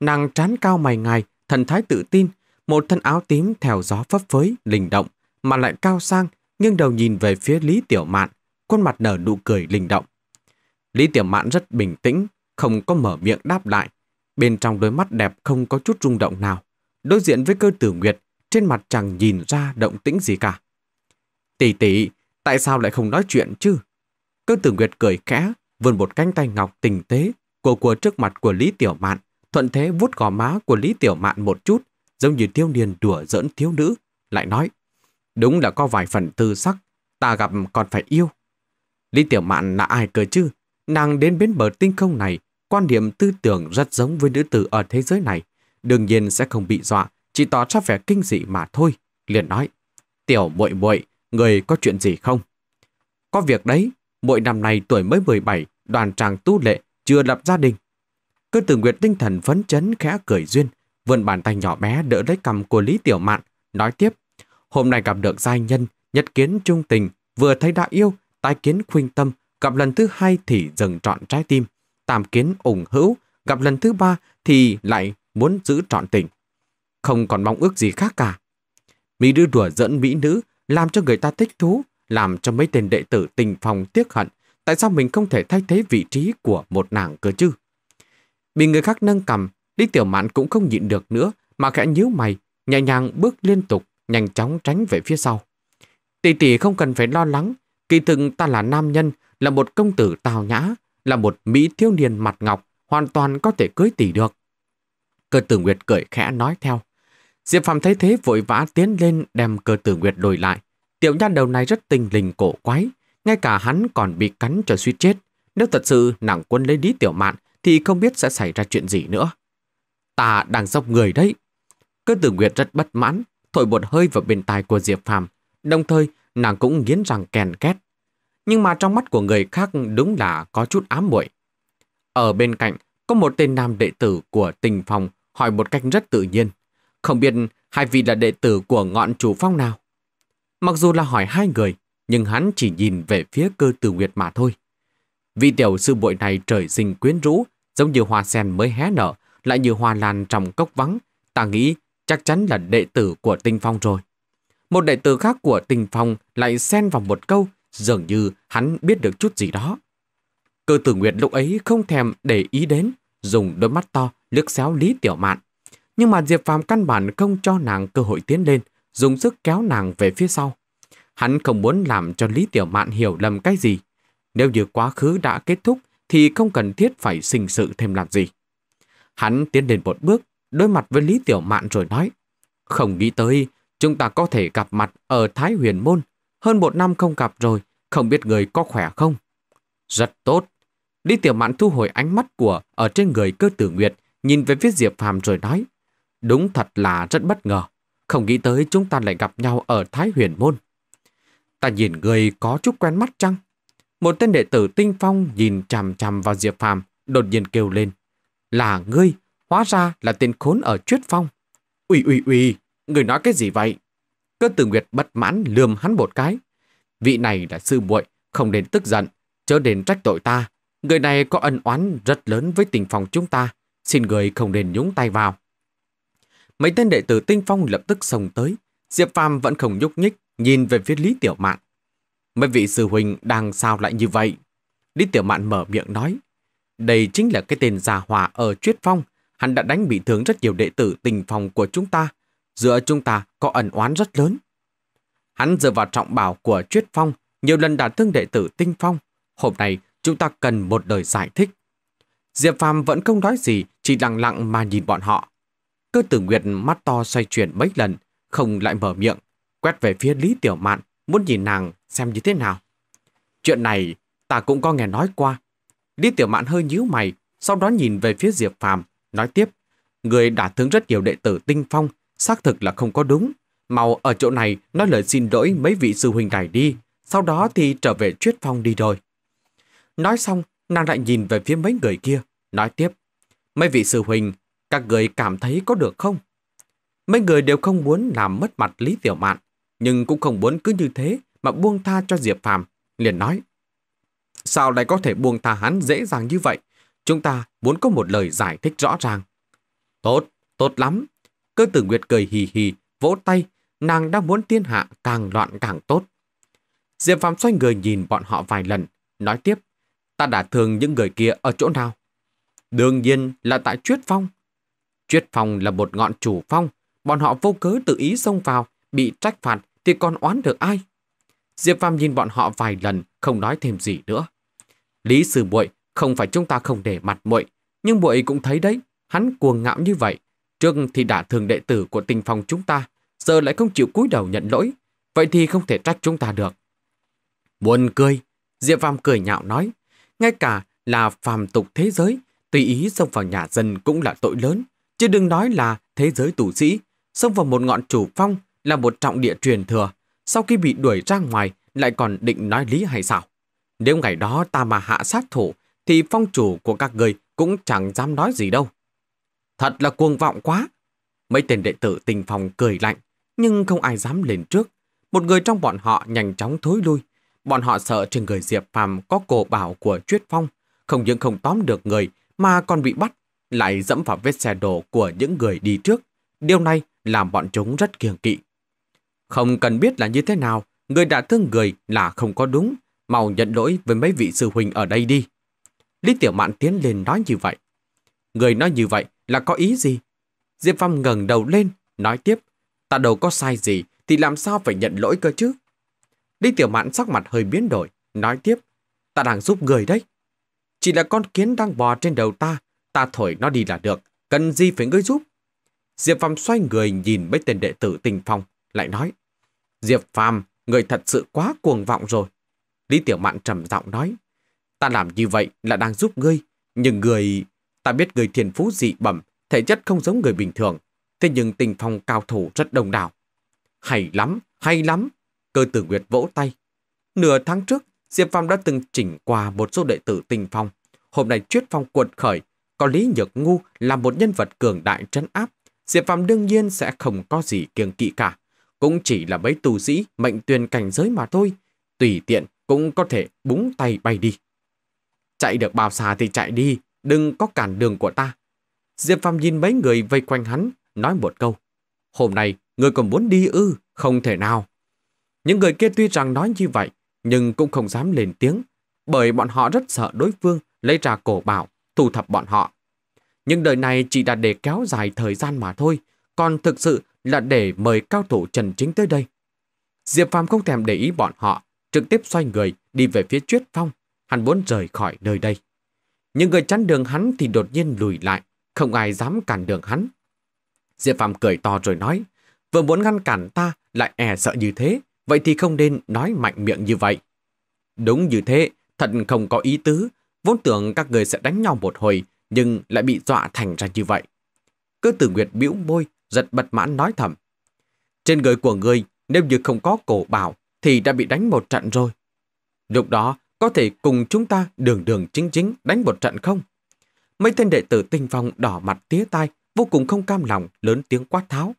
S1: Nàng trán cao mày ngài, thần thái tự tin, một thân áo tím theo gió phấp phới, linh động, mà lại cao sang, nghiêng đầu nhìn về phía Lý Tiểu Mạn, khuôn mặt nở nụ cười linh động. Lý Tiểu Mạn rất bình tĩnh, không có mở miệng đáp lại. Bên trong đôi mắt đẹp không có chút rung động nào. Đối diện với cơ tử nguyệt, trên mặt chẳng nhìn ra động tĩnh gì cả. Tỷ tỷ, tại sao lại không nói chuyện chứ? Cơ tử Nguyệt cười khẽ, vươn một cánh tay ngọc tình tế, của của trước mặt của Lý Tiểu Mạn, thuận thế vuốt gò má của Lý Tiểu Mạn một chút, giống như thiếu niên đùa giỡn thiếu nữ, lại nói, đúng là có vài phần tư sắc, ta gặp còn phải yêu. Lý Tiểu Mạn là ai cơ chứ? Nàng đến bến bờ tinh không này, quan điểm tư tưởng rất giống với nữ tử ở thế giới này, đương nhiên sẽ không bị dọa, chỉ tỏ ra vẻ kinh dị mà thôi, liền nói, "Tiểu muội muội, người có chuyện gì không?" "Có việc đấy." mỗi năm nay tuổi mới 17, đoàn tràng tu lệ, chưa lập gia đình. Cơ tử Nguyệt tinh thần phấn chấn khẽ cười duyên, vươn bàn tay nhỏ bé đỡ lấy cầm của Lý Tiểu Mạn, nói tiếp. Hôm nay gặp được giai nhân, nhất kiến trung tình, vừa thấy đã yêu, tái kiến khuynh tâm, gặp lần thứ hai thì dần trọn trái tim, tam kiến ủng hữu, gặp lần thứ ba thì lại muốn giữ trọn tình. Không còn mong ước gì khác cả. Mỹ đưa đùa dẫn mỹ nữ, làm cho người ta thích thú, làm cho mấy tên đệ tử tình phòng tiếc hận, tại sao mình không thể thay thế vị trí của một nàng cơ chứ? Bị người khác nâng cầm, Lý Tiểu Mạn cũng không nhịn được nữa, mà khẽ nhíu mày, nhẹ nhàng bước liên tục, nhanh chóng tránh về phía sau. Tỷ tỷ không cần phải lo lắng, kỳ thực ta là nam nhân, là một công tử tào nhã, là một mỹ thiếu niên mặt ngọc, hoàn toàn có thể cưới tỷ được. Cơ tử Nguyệt cười khẽ nói theo. Diệp Phạm thấy thế vội vã tiến lên đem cơ tử Nguyệt đổi lại, Tiểu nhan đầu này rất tình lình cổ quái, ngay cả hắn còn bị cắn cho suýt chết. Nếu thật sự nặng quân lấy đi Tiểu Mạn thì không biết sẽ xảy ra chuyện gì nữa. Ta đang dốc người đấy. Cơ tử Nguyệt rất bất mãn, thổi bột hơi vào bên tai của Diệp Phàm Đồng thời, nàng cũng nghiến rằng kèn két. Nhưng mà trong mắt của người khác đúng là có chút ám muội Ở bên cạnh, có một tên nam đệ tử của tình phòng hỏi một cách rất tự nhiên. Không biết hai vị là đệ tử của ngọn chủ phong nào? Mặc dù là hỏi hai người, nhưng hắn chỉ nhìn về phía cơ tử nguyệt mà thôi. Vị tiểu sư bội này trời sinh quyến rũ, giống như hoa sen mới hé nở, lại như hoa lan trong cốc vắng. Ta nghĩ chắc chắn là đệ tử của Tinh Phong rồi. Một đệ tử khác của Tinh Phong lại xen vào một câu, dường như hắn biết được chút gì đó. Cơ tử nguyệt lúc ấy không thèm để ý đến, dùng đôi mắt to liếc xéo Lý Tiểu Mạn. Nhưng mà Diệp Phàm căn bản không cho nàng cơ hội tiến lên, dùng sức kéo nàng về phía sau. Hắn không muốn làm cho Lý Tiểu Mạn hiểu lầm cái gì. Nếu như quá khứ đã kết thúc thì không cần thiết phải sinh sự thêm làm gì. Hắn tiến đến một bước, đối mặt với Lý Tiểu Mạn rồi nói. Không nghĩ tới, chúng ta có thể gặp mặt ở Thái Huyền Môn. Hơn một năm không gặp rồi, không biết người có khỏe không? Rất tốt. Lý Tiểu Mạn thu hồi ánh mắt của ở trên người cơ tử Nguyệt, nhìn về phía Diệp Phàm rồi nói. Đúng thật là rất bất ngờ. Không nghĩ tới chúng ta lại gặp nhau ở Thái Huyền Môn. Ta nhìn người có chút quen mắt chăng? Một tên đệ tử tinh phong nhìn chằm chằm vào Diệp Phàm, đột nhiên kêu lên. Là ngươi, hóa ra là tên khốn ở Chuyết Phong. Ui ui ui, người nói cái gì vậy? Cơ tử Nguyệt bất mãn lườm hắn một cái. Vị này là sư muội, không nên tức giận, chớ đến trách tội ta. Người này có ân oán rất lớn với tình phòng chúng ta, xin người không nên nhúng tay vào mấy tên đệ tử tinh phong lập tức xông tới. Diệp Phàm vẫn không nhúc nhích, nhìn về phía Lý Tiểu Mạn. Mấy vị sư huynh đang sao lại như vậy? Lý Tiểu Mạn mở miệng nói. Đây chính là cái tên già hòa ở Chuyết Phong. Hắn đã đánh bị thương rất nhiều đệ tử tình phòng của chúng ta. Giữa chúng ta có ẩn oán rất lớn. Hắn dựa vào trọng bảo của Chuyết Phong, nhiều lần đã thương đệ tử tinh phong. Hôm nay chúng ta cần một đời giải thích. Diệp Phàm vẫn không nói gì, chỉ lặng lặng mà nhìn bọn họ. Tư tử Nguyệt mắt to xoay chuyển mấy lần, không lại mở miệng, quét về phía Lý Tiểu Mạn, muốn nhìn nàng xem như thế nào. Chuyện này ta cũng có nghe nói qua. Lý Tiểu Mạn hơi nhíu mày, sau đó nhìn về phía Diệp Phàm, nói tiếp. Người đã thương rất nhiều đệ tử tinh phong, xác thực là không có đúng. Màu ở chỗ này nói lời xin lỗi mấy vị sư huynh này đi, sau đó thì trở về truyết phong đi rồi. Nói xong, nàng lại nhìn về phía mấy người kia, nói tiếp. Mấy vị sư huynh các người cảm thấy có được không? Mấy người đều không muốn làm mất mặt Lý Tiểu Mạn, nhưng cũng không muốn cứ như thế mà buông tha cho Diệp Phàm, liền nói. Sao lại có thể buông tha hắn dễ dàng như vậy? Chúng ta muốn có một lời giải thích rõ ràng. Tốt, tốt lắm. Cơ tử Nguyệt cười hì hì, vỗ tay, nàng đang muốn thiên hạ càng loạn càng tốt. Diệp Phạm xoay người nhìn bọn họ vài lần, nói tiếp, ta đã thường những người kia ở chỗ nào? Đương nhiên là tại Chuyết Phong. Chuyết phòng là một ngọn chủ phong, bọn họ vô cớ tự ý xông vào, bị trách phạt thì còn oán được ai? Diệp Phàm nhìn bọn họ vài lần, không nói thêm gì nữa. Lý Sư Muội không phải chúng ta không để mặt muội, nhưng muội cũng thấy đấy, hắn cuồng ngạo như vậy, trước thì đã thường đệ tử của tình phòng chúng ta, giờ lại không chịu cúi đầu nhận lỗi, vậy thì không thể trách chúng ta được. Buồn cười, Diệp Phàm cười nhạo nói, ngay cả là phàm tục thế giới, tùy ý xông vào nhà dân cũng là tội lớn, Chứ đừng nói là thế giới tù sĩ, xông vào một ngọn chủ phong là một trọng địa truyền thừa, sau khi bị đuổi ra ngoài lại còn định nói lý hay sao? Nếu ngày đó ta mà hạ sát thủ, thì phong chủ của các người cũng chẳng dám nói gì đâu. Thật là cuồng vọng quá. Mấy tên đệ tử tình phòng cười lạnh, nhưng không ai dám lên trước. Một người trong bọn họ nhanh chóng thối lui. Bọn họ sợ trên người Diệp Phàm có cổ bảo của Chuyết Phong, không những không tóm được người mà còn bị bắt lại dẫm vào vết xe đổ của những người đi trước. Điều này làm bọn chúng rất kiêng kỵ. Không cần biết là như thế nào, người đã thương người là không có đúng. Mau nhận lỗi với mấy vị sư huynh ở đây đi. Lý Tiểu Mạn tiến lên nói như vậy. Người nói như vậy là có ý gì? Diệp Phong ngẩng đầu lên, nói tiếp. Ta đâu có sai gì thì làm sao phải nhận lỗi cơ chứ? Lý Tiểu Mạn sắc mặt hơi biến đổi, nói tiếp. Ta đang giúp người đấy. Chỉ là con kiến đang bò trên đầu ta ta thổi nó đi là được, cần gì phải ngươi giúp. Diệp Phàm xoay người nhìn mấy tên đệ tử tình phong, lại nói. Diệp Phàm người thật sự quá cuồng vọng rồi. Lý Tiểu Mạn trầm giọng nói. Ta làm như vậy là đang giúp ngươi, nhưng người... Ta biết người thiền phú dị bẩm, thể chất không giống người bình thường, thế nhưng tình phong cao thủ rất đông đảo. Hay lắm, hay lắm, cơ tử Nguyệt vỗ tay. Nửa tháng trước, Diệp Phàm đã từng chỉnh qua một số đệ tử tình phong. Hôm nay Chuyết Phong cuột khởi, có Lý Nhược Ngu là một nhân vật cường đại trấn áp, Diệp Phạm đương nhiên sẽ không có gì kiêng kỵ cả. Cũng chỉ là mấy tù sĩ mệnh tuyên cảnh giới mà thôi, tùy tiện cũng có thể búng tay bay đi. Chạy được bao xa thì chạy đi, đừng có cản đường của ta. Diệp Phạm nhìn mấy người vây quanh hắn, nói một câu. Hôm nay, người còn muốn đi ư, không thể nào. Những người kia tuy rằng nói như vậy, nhưng cũng không dám lên tiếng, bởi bọn họ rất sợ đối phương lấy ra cổ bảo thu thập bọn họ. Nhưng đời này chỉ là để kéo dài thời gian mà thôi, còn thực sự là để mời cao thủ Trần Chính tới đây. Diệp Phàm không thèm để ý bọn họ, trực tiếp xoay người đi về phía Tuyết Phong, hắn muốn rời khỏi nơi đây. Những người chắn đường hắn thì đột nhiên lùi lại, không ai dám cản đường hắn. Diệp Phàm cười to rồi nói, vừa muốn ngăn cản ta lại e sợ như thế, vậy thì không nên nói mạnh miệng như vậy. Đúng như thế, thật không có ý tứ, Vốn tưởng các người sẽ đánh nhau một hồi, nhưng lại bị dọa thành ra như vậy. Cứ tử nguyệt bĩu môi, giật bật mãn nói thầm. Trên người của người, nếu như không có cổ bảo, thì đã bị đánh một trận rồi. Lúc đó, có thể cùng chúng ta đường đường chính chính đánh một trận không? Mấy tên đệ tử tinh phong đỏ mặt tía tai, vô cùng không cam lòng, lớn tiếng quát tháo.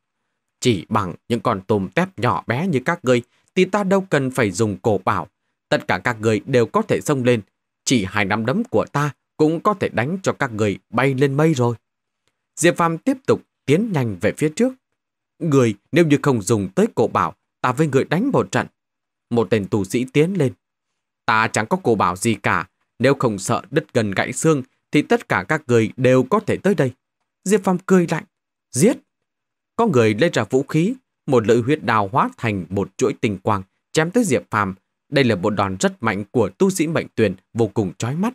S1: Chỉ bằng những con tôm tép nhỏ bé như các ngươi thì ta đâu cần phải dùng cổ bảo. Tất cả các người đều có thể xông lên, chỉ hai nắm đấm của ta cũng có thể đánh cho các người bay lên mây rồi. Diệp Phàm tiếp tục tiến nhanh về phía trước. Người nếu như không dùng tới cổ bảo, ta với người đánh một trận. Một tên tù sĩ tiến lên. Ta chẳng có cổ bảo gì cả, nếu không sợ đứt gần gãy xương thì tất cả các người đều có thể tới đây. Diệp Phàm cười lạnh, giết. Có người lấy ra vũ khí, một lưỡi huyết đào hóa thành một chuỗi tình quang chém tới Diệp Phàm đây là bộ đòn rất mạnh của tu sĩ mệnh tuyển vô cùng chói mắt.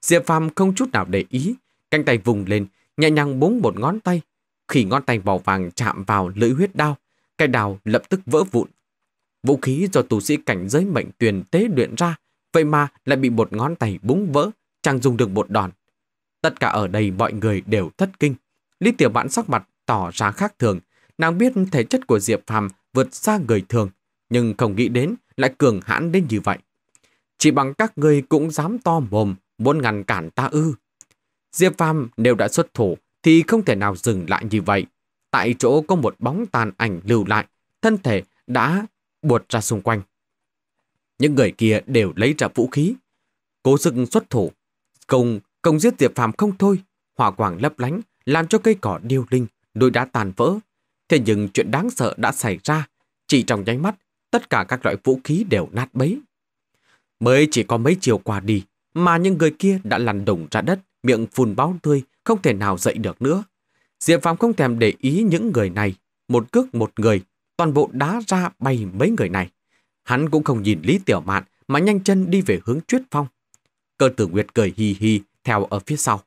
S1: Diệp Phàm không chút nào để ý, cánh tay vùng lên, nhẹ nhàng búng một ngón tay. Khi ngón tay màu vàng chạm vào lưỡi huyết đao, cái đào lập tức vỡ vụn. Vũ khí do tu sĩ cảnh giới mệnh tuyển tế luyện ra, vậy mà lại bị một ngón tay búng vỡ, chẳng dùng được một đòn. Tất cả ở đây mọi người đều thất kinh. Lý tiểu mãn sắc mặt tỏ ra khác thường. Nàng biết thể chất của Diệp Phàm vượt xa người thường, nhưng không nghĩ đến lại cường hãn đến như vậy. Chỉ bằng các ngươi cũng dám to mồm, muốn ngăn cản ta ư. Diệp Phàm nếu đã xuất thủ thì không thể nào dừng lại như vậy. Tại chỗ có một bóng tàn ảnh lưu lại, thân thể đã buột ra xung quanh. Những người kia đều lấy ra vũ khí, cố sức xuất thủ. Công, công giết Diệp Phàm không thôi, hỏa quảng lấp lánh, làm cho cây cỏ điêu linh, đôi đá tàn vỡ. Thế nhưng chuyện đáng sợ đã xảy ra, chỉ trong nháy mắt tất cả các loại vũ khí đều nát bấy. Mới chỉ có mấy chiều qua đi, mà những người kia đã lăn đùng ra đất, miệng phun báo tươi, không thể nào dậy được nữa. Diệp Phạm không thèm để ý những người này, một cước một người, toàn bộ đá ra bay mấy người này. Hắn cũng không nhìn Lý Tiểu Mạn mà nhanh chân đi về hướng Tuyết Phong. Cơ tử Nguyệt cười hì hì theo ở phía sau.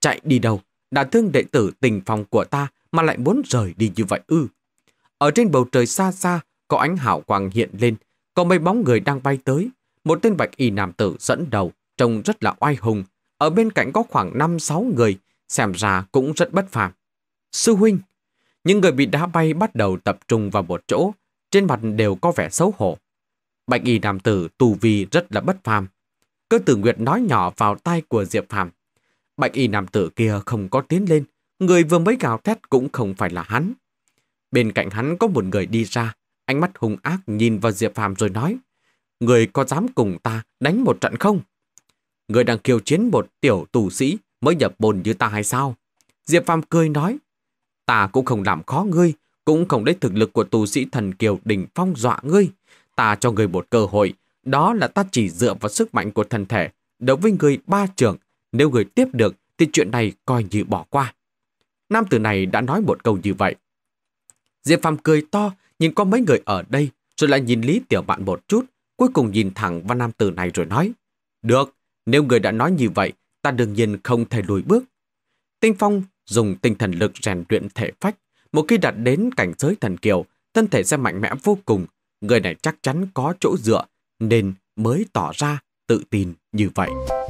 S1: Chạy đi đâu? Đã thương đệ tử tình phòng của ta mà lại muốn rời đi như vậy ư? Ở trên bầu trời xa xa, có ánh hào quang hiện lên, có mấy bóng người đang bay tới. Một tên bạch y nam tử dẫn đầu, trông rất là oai hùng. Ở bên cạnh có khoảng 5-6 người, xem ra cũng rất bất phàm. Sư huynh! Những người bị đá bay bắt đầu tập trung vào một chỗ, trên mặt đều có vẻ xấu hổ. Bạch y nam tử tu vi rất là bất phàm. Cơ tử Nguyệt nói nhỏ vào tai của Diệp Phàm. Bạch y nam tử kia không có tiến lên, người vừa mới gào thét cũng không phải là hắn. Bên cạnh hắn có một người đi ra, ánh mắt hung ác nhìn vào Diệp Phàm rồi nói, người có dám cùng ta đánh một trận không? Người đang kiêu chiến một tiểu tù sĩ mới nhập bồn như ta hay sao? Diệp Phàm cười nói, ta cũng không làm khó ngươi, cũng không lấy thực lực của tù sĩ thần kiều đỉnh phong dọa ngươi. Ta cho ngươi một cơ hội, đó là ta chỉ dựa vào sức mạnh của thần thể, đối với ngươi ba trưởng, nếu ngươi tiếp được thì chuyện này coi như bỏ qua. Nam tử này đã nói một câu như vậy. Diệp Phàm cười to nhìn có mấy người ở đây, rồi lại nhìn Lý Tiểu Mạn một chút, cuối cùng nhìn thẳng vào nam tử này rồi nói. Được, nếu người đã nói như vậy, ta đương nhiên không thể lùi bước. Tinh Phong dùng tinh thần lực rèn luyện thể phách, một khi đạt đến cảnh giới thần kiều, thân thể sẽ mạnh mẽ vô cùng, người này chắc chắn có chỗ dựa, nên mới tỏ ra tự tin như vậy.